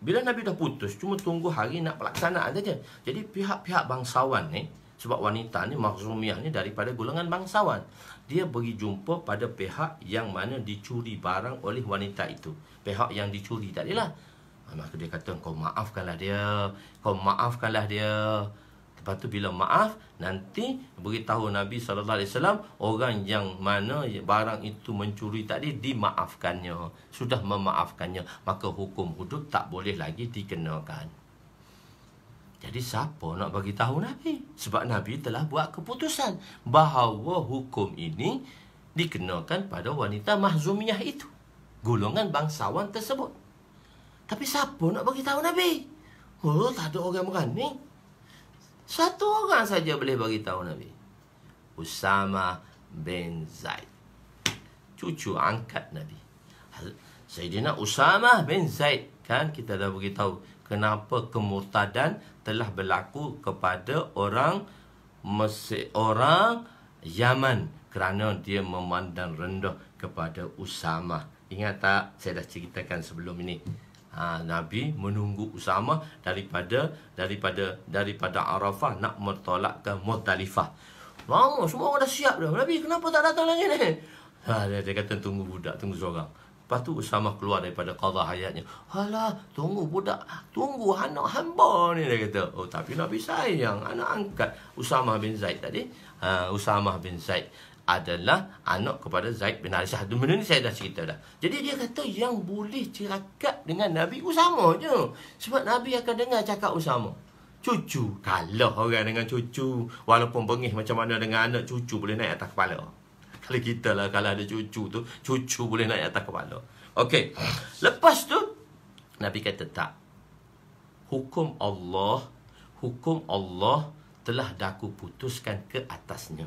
bila nabi dah putus cuma tunggu hari nak pelaksanaan saja. Jadi pihak-pihak bangsawan ni sebab wanita ni mahzumiah ni daripada golongan bangsawan dia pergi jumpa pada pihak yang mana dicuri barang oleh wanita itu. Pihak yang dicuri tadi lah. Ah, maka dia kata, kau maafkanlah dia. Kau maafkanlah dia. Lepas tu bila maaf, nanti beritahu Nabi SAW, orang yang mana barang itu mencuri tadi, dimaafkannya. Sudah memaafkannya. Maka hukum hudud tak boleh lagi dikenakan. Jadi siapa nak bagi tahu Nabi? Sebab Nabi telah buat keputusan bahawa hukum ini dikenakan pada wanita mahzumiyah itu. Golongan bangsawan tersebut. Tapi siapa nak bagi tahu Nabi? Oh, tak ada orang berani. Satu orang saja boleh bagi tahu Nabi. Usama bin Zaid. Cucu angkat Nabi. Sayyidina Usama bin Zaid. Kan kita dah bagi tahu kenapa kemurtadan telah berlaku kepada orang Mesir, orang Yaman kerana dia memandang rendah kepada Usama. Ingat tak saya dah ceritakan sebelum ini? Ha, Nabi menunggu Usama daripada daripada daripada Arafah nak bertolak ke Mutalifah. Wah semua orang dah siap dah. Nabi kenapa tak datang lagi ni? Ha, dia, dia kata tunggu budak, tunggu seorang. Lepas tu Usamah keluar daripada qadha hayatnya. Alah, tunggu budak. Tunggu anak hamba ni, dia kata. Oh, tapi Nabi sayang. Anak angkat Usamah bin Zaid tadi. Uh, Usamah bin Zaid adalah anak kepada Zaid bin Harithah. Benda ni saya dah cerita dah. Jadi dia kata yang boleh cerakap dengan Nabi Usamah je. Sebab Nabi akan dengar cakap Usamah. Cucu. Kalah orang dengan cucu. Walaupun bengih macam mana dengan anak cucu boleh naik atas kepala kepala kita lah kalau ada cucu tu cucu boleh naik atas kepala okey lepas tu nabi kata tak hukum Allah hukum Allah telah daku putuskan ke atasnya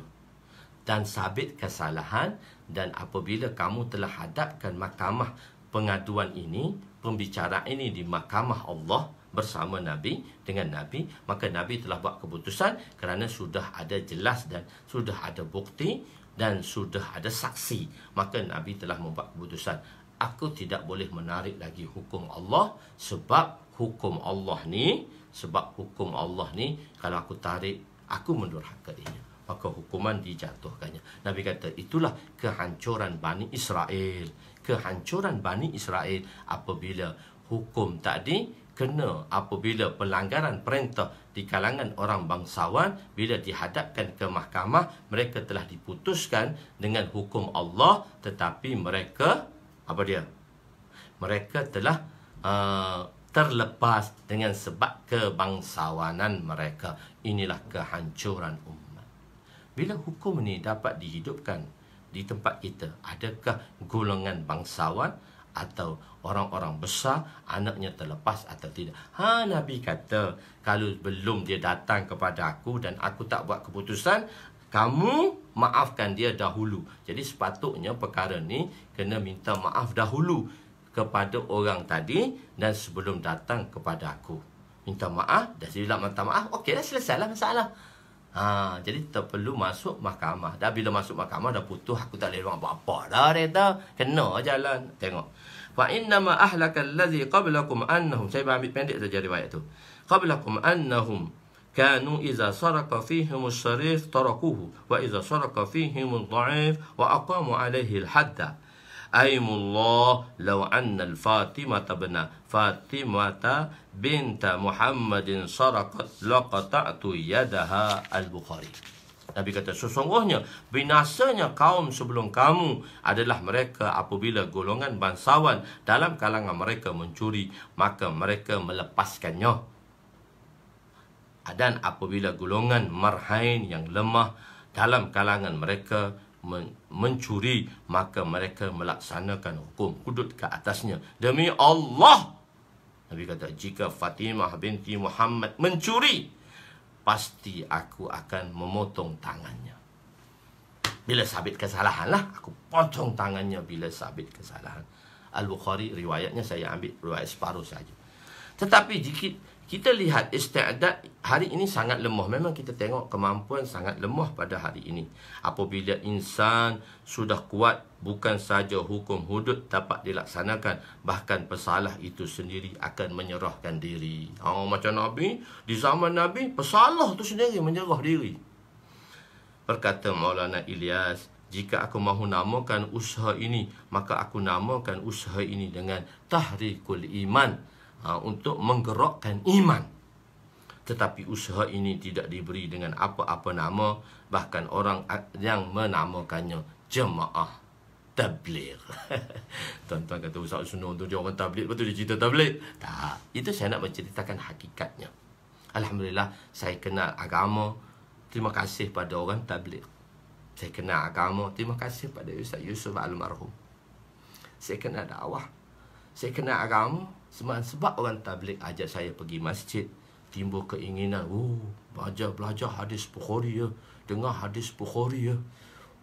dan sabit kesalahan dan apabila kamu telah hadapkan mahkamah pengaduan ini pembicaraan ini di mahkamah Allah bersama Nabi dengan Nabi maka Nabi telah buat keputusan kerana sudah ada jelas dan sudah ada bukti dan sudah ada saksi maka nabi telah membuat keputusan aku tidak boleh menarik lagi hukum Allah sebab hukum Allah ni sebab hukum Allah ni kalau aku tarik aku mendurhaka dia maka hukuman dijatuhkannya nabi kata itulah kehancuran bani Israel kehancuran bani Israel apabila hukum tadi kena apabila pelanggaran perintah di kalangan orang bangsawan bila dihadapkan ke mahkamah mereka telah diputuskan dengan hukum Allah tetapi mereka apa dia mereka telah uh, terlepas dengan sebab kebangsawanan mereka inilah kehancuran umat bila hukum ini dapat dihidupkan di tempat kita adakah golongan bangsawan atau orang-orang besar anaknya terlepas atau tidak. Ha Nabi kata, kalau belum dia datang kepada aku dan aku tak buat keputusan, kamu maafkan dia dahulu. Jadi sepatutnya perkara ni kena minta maaf dahulu kepada orang tadi dan sebelum datang kepada aku. Minta maaf, dah silap minta maaf, okey dah selesai lah masalah. Ha, jadi tak perlu masuk mahkamah. Dah bila masuk mahkamah dah putus aku tak leh apa-apa dah dia kata kena jalan. Tengok. Fa inna ma ahlaka allazi qablakum annahum saya ambil pendek saja riwayat tu. Qablakum annahum kanu iza saraka fihim asyrif tarakuhu wa iza saraka fihim adhaif wa aqamu alaihi al-hadda aimullah law anna al-fatimah bina fatimah binta muhammadin sarakat laqata'tu yadaha al-bukhari Nabi kata sesungguhnya binasanya kaum sebelum kamu adalah mereka apabila golongan bangsawan dalam kalangan mereka mencuri maka mereka melepaskannya dan apabila golongan marhain yang lemah dalam kalangan mereka mencuri maka mereka melaksanakan hukum kudut ke atasnya demi Allah Nabi kata jika Fatimah binti Muhammad mencuri pasti aku akan memotong tangannya bila sabit kesalahan lah aku potong tangannya bila sabit kesalahan Al-Bukhari riwayatnya saya ambil riwayat separuh saja tetapi jika kita lihat istiadat hari ini sangat lemah. Memang kita tengok kemampuan sangat lemah pada hari ini. Apabila insan sudah kuat, bukan sahaja hukum hudud dapat dilaksanakan. Bahkan pesalah itu sendiri akan menyerahkan diri. Oh, macam Nabi, di zaman Nabi, pesalah itu sendiri menyerah diri. Berkata Maulana Ilyas, jika aku mahu namakan usaha ini, maka aku namakan usaha ini dengan tahrikul iman ha, untuk menggerakkan iman. Tetapi usaha ini tidak diberi dengan apa-apa nama bahkan orang yang menamakannya jemaah tabligh. Tuan-tuan kata Ustaz Sunur untuk dia orang tabligh, betul dia cerita tabligh? Tak. Itu saya nak menceritakan hakikatnya. Alhamdulillah saya kenal agama terima kasih pada orang tabligh. Saya kenal agama terima kasih pada Ustaz Yusuf almarhum. Saya kenal dakwah. Saya kenal agama sebab, sebab orang tablik ajak saya pergi masjid Timbul keinginan oh, Belajar-belajar hadis Bukhari ya Dengar hadis Bukhari ya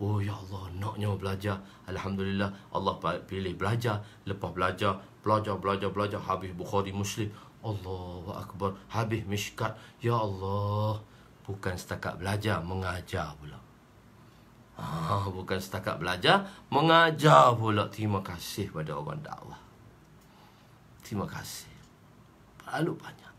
Oh ya Allah naknya belajar Alhamdulillah Allah pilih belajar Lepas belajar Belajar-belajar-belajar Habis Bukhari Muslim Allah wa Akbar Habis Mishkat Ya Allah Bukan setakat belajar Mengajar pula ha, Bukan setakat belajar Mengajar pula Terima kasih pada orang dakwah Terima kasih. Terlalu banyak.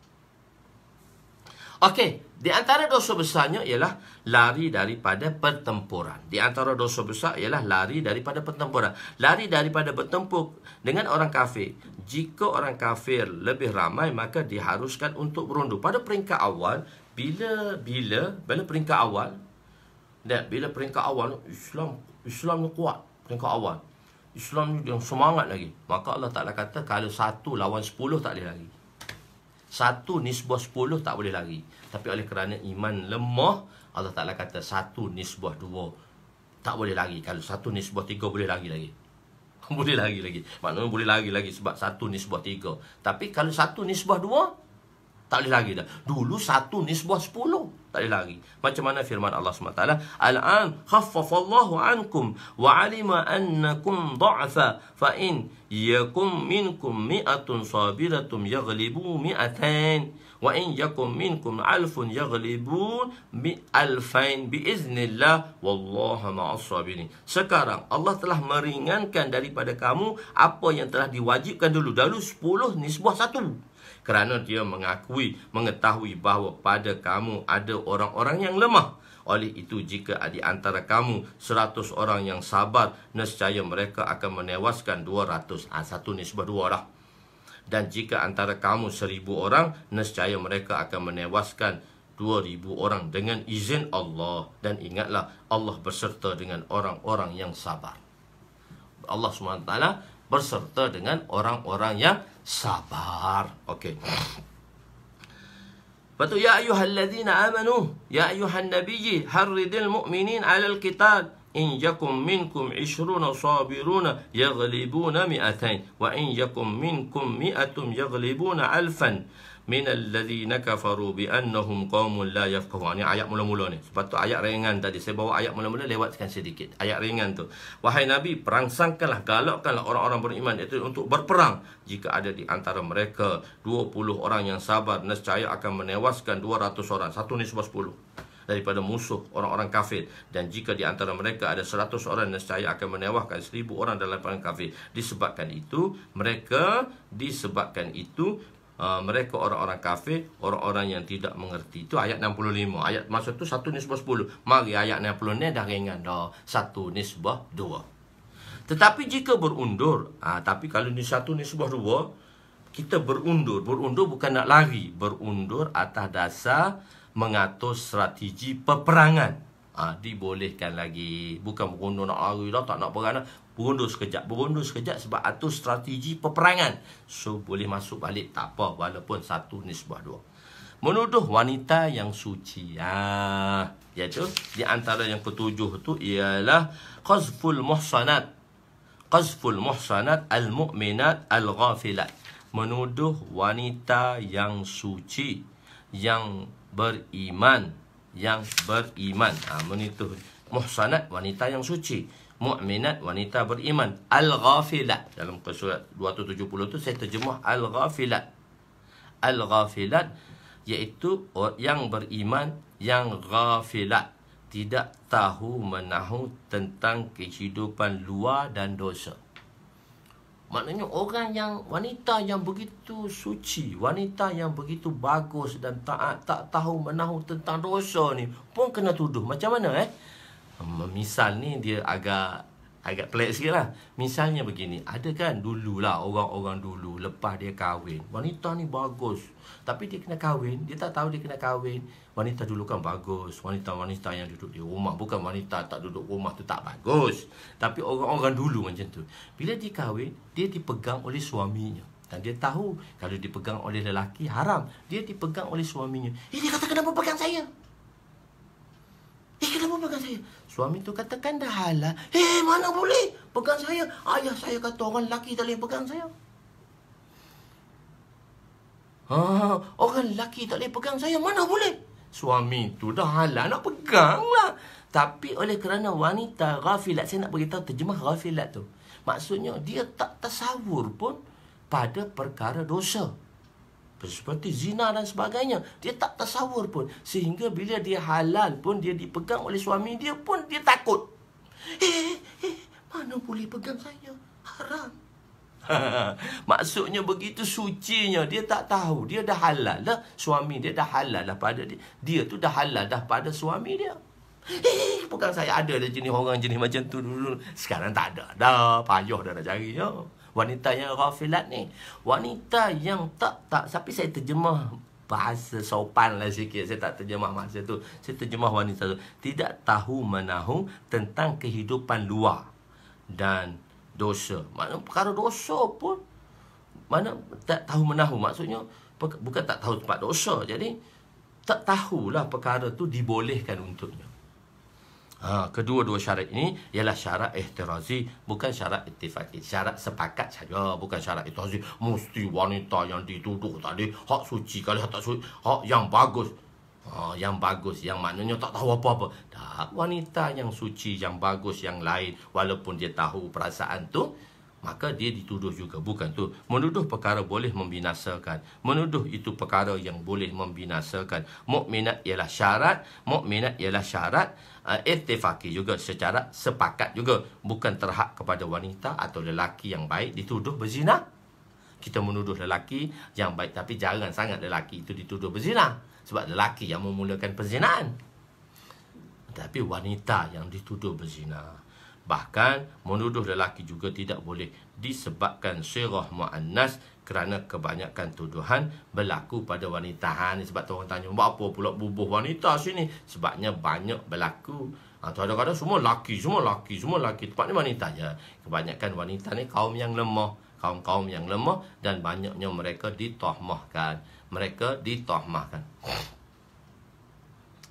Okey, di antara dosa besarnya ialah lari daripada pertempuran. Di antara dosa besar ialah lari daripada pertempuran. Lari daripada bertempur dengan orang kafir. Jika orang kafir lebih ramai, maka diharuskan untuk berundur. Pada peringkat awal, bila-bila, bila peringkat awal, dan bila peringkat awal, Islam Islam kuat peringkat awal. Islam ni yang semangat lagi. Maka Allah Ta'ala kata kalau satu lawan sepuluh tak boleh lari. Satu nisbah sepuluh tak boleh lari. Tapi oleh kerana iman lemah, Allah Ta'ala kata satu nisbah dua tak boleh lari. Kalau satu nisbah tiga boleh lari lagi. boleh lari lagi. Maknanya boleh lari lagi sebab satu nisbah tiga. Tapi kalau satu nisbah dua, tak boleh lari dah. Dulu satu nisbah sepuluh. Tak boleh lari. Macam mana firman Allah SWT? Al-an khaffafallahu ankum wa alima annakum da'fa Fain in yakum minkum mi'atun sabiratum yaghlibu mi'atain wa in yakum minkum alfun yaghlibun mi'alfain bi'iznillah wallaha ma'asabirin. Sekarang Allah telah meringankan daripada kamu apa yang telah diwajibkan dulu. Dulu sepuluh nisbah Satu kerana dia mengakui mengetahui bahawa pada kamu ada orang-orang yang lemah oleh itu jika di antara kamu seratus orang yang sabar nescaya mereka akan menewaskan 200 ha, ah, satu nisbah dua lah dan jika antara kamu seribu orang nescaya mereka akan menewaskan dua ribu orang dengan izin Allah dan ingatlah Allah berserta dengan orang-orang yang sabar Allah SWT berserta dengan orang-orang yang sabar. Okey. Fatu ya ayyuhalladzina amanu ya Ayuhan nabiy haridil mu'minin 'alal qital in yakum minkum 20 sabiruna yaghlibuna 200 wa in yakum minkum 100 yaghlibuna 1000 min alladhina kafaru bi annahum qaumun la yafqahun ni ayat mula-mula ni sebab tu ayat ringan tadi saya bawa ayat mula-mula lewatkan sedikit ayat ringan tu wahai nabi perangsangkanlah galakkanlah orang-orang beriman itu untuk berperang jika ada di antara mereka 20 orang yang sabar nescaya akan menewaskan 200 orang satu ni sebab 10 daripada musuh orang-orang kafir dan jika di antara mereka ada seratus orang nescaya akan menewahkan seribu orang dalam perang kafir disebabkan itu mereka disebabkan itu Ah, mereka orang-orang kafir, orang-orang yang tidak mengerti. Itu ayat 65. Ayat maksud tu satu nisbah 10. Mari ayat 60 ni dah ringan dah. Satu nisbah dua. Tetapi jika berundur, ha, tapi kalau ini satu nisbah dua, kita berundur. Berundur bukan nak lari. Berundur atas dasar mengatur strategi peperangan ha, dibolehkan lagi bukan berundur nak lari dah tak nak perang dah berundur sekejap berundur sekejap sebab itu strategi peperangan so boleh masuk balik tak apa walaupun satu nisbah dua menuduh wanita yang suci ha ah, ya iaitu di antara yang ketujuh tu ialah qazful muhsanat qazful muhsanat al mu'minat al ghafilat menuduh wanita yang suci yang beriman yang beriman. Ha, itu muhsanat wanita yang suci. Mu'minat wanita beriman. Al-ghafilat. Dalam surat 270 tu saya terjemah al-ghafilat. Al-ghafilat iaitu yang beriman yang ghafilat. Tidak tahu menahu tentang kehidupan luar dan dosa. Maknanya orang yang wanita yang begitu suci, wanita yang begitu bagus dan tak tak tahu menahu tentang dosa ni pun kena tuduh. Macam mana eh? Hmm, misal ni dia agak agak pelik sikit lah. Misalnya begini, ada kan dululah orang-orang dulu lepas dia kahwin. Wanita ni bagus. Tapi dia kena kahwin, dia tak tahu dia kena kahwin. Wanita dulu kan bagus. Wanita-wanita yang duduk di rumah. Bukan wanita tak duduk rumah tu tak bagus. Tapi orang-orang dulu macam tu. Bila dia kahwin, dia dipegang oleh suaminya. Dan dia tahu kalau dipegang oleh lelaki, haram. Dia dipegang oleh suaminya. Eh, dia kata kenapa pegang saya? Eh, kenapa pegang saya? Suami tu katakan dah halal. Eh, mana boleh pegang saya? Ayah saya kata orang lelaki tak boleh pegang saya. Ha, orang lelaki tak boleh pegang saya. Mana boleh? suami tu dah halal nak pegang lah. Tapi oleh kerana wanita ghafilat, saya nak beritahu terjemah ghafilat tu. Maksudnya dia tak tersawur pun pada perkara dosa. Seperti zina dan sebagainya. Dia tak tersawur pun. Sehingga bila dia halal pun, dia dipegang oleh suami dia pun, dia takut. Eh, eh, mana boleh pegang saya? Haram. Maksudnya begitu suci nya Dia tak tahu Dia dah halal lah Suami dia dah halal lah pada dia Dia tu dah halal dah pada suami dia Hei, bukan saya ada dah jenis orang jenis macam tu dulu Sekarang tak ada dah Payuh dah nak cari ya. Wanita yang rafilat ni Wanita yang tak tak Tapi saya terjemah bahasa sopan lah sikit Saya tak terjemah bahasa tu Saya terjemah wanita tu Tidak tahu menahu tentang kehidupan luar Dan dosa. Mana perkara dosa pun mana tak tahu menahu maksudnya bukan tak tahu tempat dosa. Jadi tak tahulah perkara tu dibolehkan untuknya. Ha, kedua-dua syarat ini ialah syarat ihtirazi bukan syarat ittifaqi syarat sepakat saja bukan syarat ihtirazi mesti wanita yang dituduh tadi hak suci kalau tak suci hak yang bagus Oh, yang bagus, yang maknanya tak tahu apa-apa. Tak, wanita yang suci, yang bagus, yang lain, walaupun dia tahu perasaan tu, maka dia dituduh juga. Bukan tu. Menuduh perkara boleh membinasakan. Menuduh itu perkara yang boleh membinasakan. Mu'minat ialah syarat. Mu'minat ialah syarat. Uh, ah, Ertifaki juga secara sepakat juga. Bukan terhak kepada wanita atau lelaki yang baik dituduh berzinah. Kita menuduh lelaki yang baik. Tapi jarang sangat lelaki itu dituduh berzinah. Sebab lelaki yang memulakan perzinaan. Tapi wanita yang dituduh berzina. Bahkan menuduh lelaki juga tidak boleh disebabkan syirah mu'annas kerana kebanyakan tuduhan berlaku pada wanita. Ha, ni sebab tu orang tanya, buat apa pula bubuh wanita sini? Sebabnya banyak berlaku. Atau ha, kadang-kadang semua lelaki, semua lelaki, semua lelaki Tempat ni wanita je. Kebanyakan wanita ni kaum yang lemah. Kaum-kaum yang lemah dan banyaknya mereka ditohmahkan mereka ditohmahkan.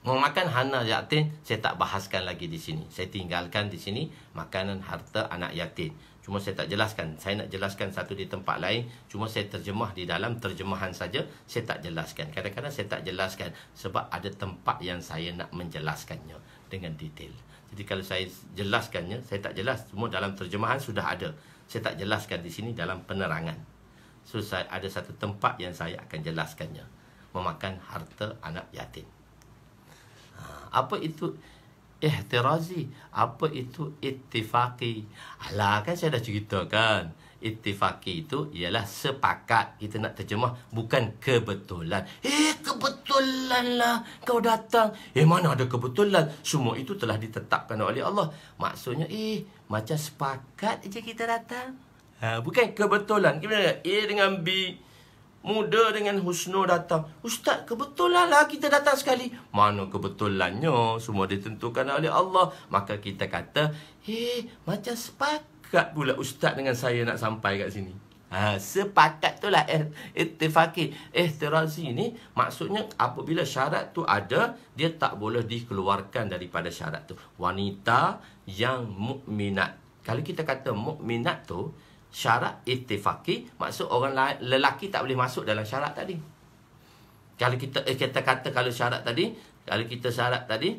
Memakan hana yatim, saya tak bahaskan lagi di sini. Saya tinggalkan di sini makanan harta anak yatim. Cuma saya tak jelaskan. Saya nak jelaskan satu di tempat lain. Cuma saya terjemah di dalam terjemahan saja. Saya tak jelaskan. Kadang-kadang saya tak jelaskan. Sebab ada tempat yang saya nak menjelaskannya dengan detail. Jadi kalau saya jelaskannya, saya tak jelas. Semua dalam terjemahan sudah ada. Saya tak jelaskan di sini dalam penerangan. So, saya ada satu tempat yang saya akan jelaskannya. Memakan harta anak yatim. Ha, apa itu ihtirazi? Apa itu ittifaki? Alah, kan saya dah cerita kan. Ittifaqi itu ialah sepakat. Kita nak terjemah bukan kebetulan. Eh, kebetulan lah kau datang. Eh, mana ada kebetulan? Semua itu telah ditetapkan oleh Allah. Maksudnya, eh, macam sepakat je kita datang. Ha, bukan kebetulan. Kita A dengan B. Muda dengan Husno datang. Ustaz, kebetulan lah kita datang sekali. Mana kebetulannya? Semua ditentukan oleh Allah. Maka kita kata, eh, macam sepakat pula Ustaz dengan saya nak sampai kat sini. Ha, sepakat tu lah eh, Ittifaki Ihtirazi ni Maksudnya apabila syarat tu ada Dia tak boleh dikeluarkan daripada syarat tu Wanita yang mukminat. Kalau kita kata mukminat tu syarat ittifaqi maksud orang lelaki tak boleh masuk dalam syarat tadi kalau kita eh, kita kata kalau syarat tadi kalau kita syarat tadi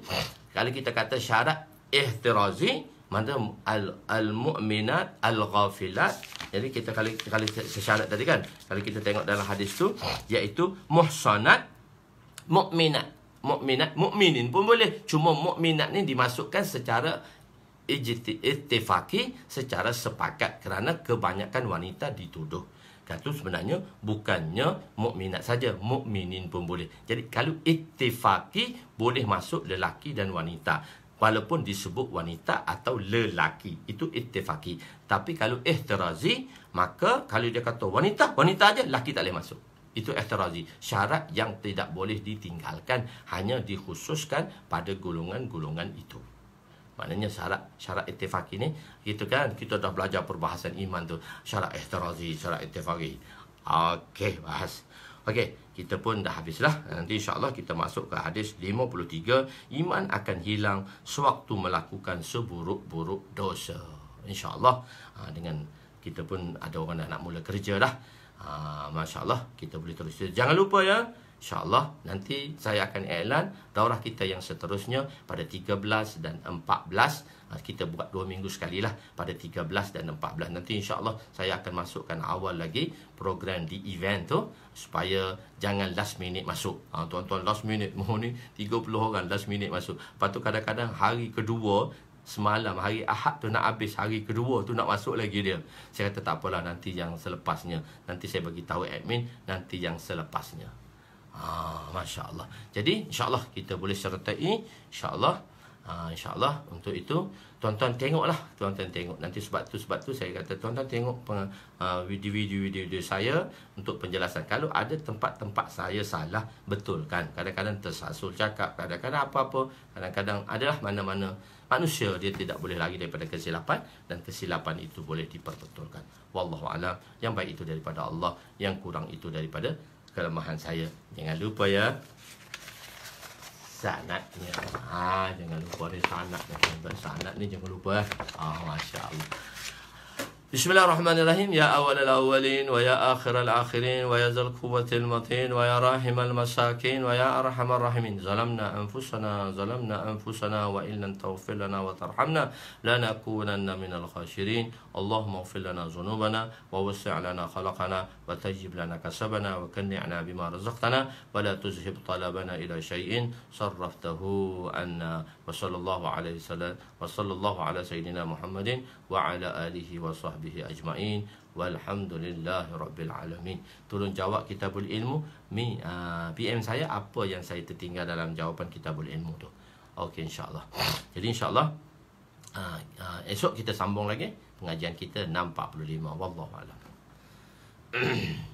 kalau kita kata syarat ihtirazi maksud al al mu'minat al ghafilat jadi kita kali kali syarat tadi kan kalau kita tengok dalam hadis tu iaitu muhsanat mu'minat, mukminat mukminin pun boleh cuma mukminat ni dimasukkan secara ittifaqi secara sepakat kerana kebanyakan wanita dituduh. Kata sebenarnya bukannya mukminat saja, mukminin pun boleh. Jadi kalau ittifaqi boleh masuk lelaki dan wanita walaupun disebut wanita atau lelaki itu ittifaqi. Tapi kalau ihtirazi maka kalau dia kata wanita, wanita aja lelaki tak boleh masuk. Itu ihtirazi. Syarat yang tidak boleh ditinggalkan hanya dikhususkan pada golongan-golongan itu maknanya syarat syarat ittifaq ini gitu kan kita dah belajar perbahasan iman tu syarat ihtirazi syarat ittifaqi okey bahas okey kita pun dah habislah nanti insyaallah kita masuk ke hadis 53 iman akan hilang sewaktu melakukan seburuk-buruk dosa insyaallah ha, dengan kita pun ada orang dah nak mula kerja dah Ah, Masya Allah, kita boleh terus. Jangan lupa ya, InsyaAllah nanti saya akan elan daurah kita yang seterusnya pada 13 dan 14. Ah, kita buat dua minggu sekali lah pada 13 dan 14. Nanti insyaAllah saya akan masukkan awal lagi program di event tu. Supaya jangan last minute masuk. Ha, tuan-tuan last minute mohon ni 30 orang last minute masuk. Lepas tu kadang-kadang hari kedua semalam hari Ahad tu nak habis hari kedua tu nak masuk lagi dia. Saya kata tak apalah nanti yang selepasnya. Nanti saya bagi tahu admin nanti yang selepasnya. Ha, Masya Allah Jadi insya Allah kita boleh sertai Insya Allah ha, Insya Allah untuk itu Tuan-tuan tengoklah Tuan-tuan tengok Nanti sebab tu sebab tu saya kata Tuan-tuan tengok video video uh, saya Untuk penjelasan Kalau ada tempat-tempat saya salah Betul kan Kadang-kadang tersasul cakap Kadang-kadang apa-apa Kadang-kadang adalah mana-mana Manusia dia tidak boleh lagi daripada kesilapan Dan kesilapan itu boleh diperbetulkan Wallahualam Yang baik itu daripada Allah Yang kurang itu daripada kelemahan saya. Jangan lupa ya. Sanatnya. Ah, jangan lupa ni sanatnya. Sanat ni jangan lupa. Ah, Masya Allah. بسم الله الرحمن الرحيم يا أول الأولين ويا آخر الآخرين ويا ذا القوة المتين ويا راحم المساكين ويا أرحم الراحمين ظلمنا أنفسنا ظلمنا أنفسنا وإن لم تغفر لنا وترحمنا لنكونن من الخاسرين اللهم اغفر لنا ذنوبنا ووسع لنا خلقنا وتجب لنا كسبنا وكنعنا بما رزقتنا ولا تذهب طلبنا إلى شيء صرفته عنا وصلى الله عليه وسلم وصلى الله على سيدنا محمد وعلى آله وصحبه أجمعين والحمد لله رب العالمين تولون جواب كتاب العلم مي PM saya apa yang saya tertinggal dalam jawapan kitab ilmu tu Okey insyaallah. Jadi insyaallah uh, uh, esok kita sambung lagi pengajian kita 6.45 wallahu alam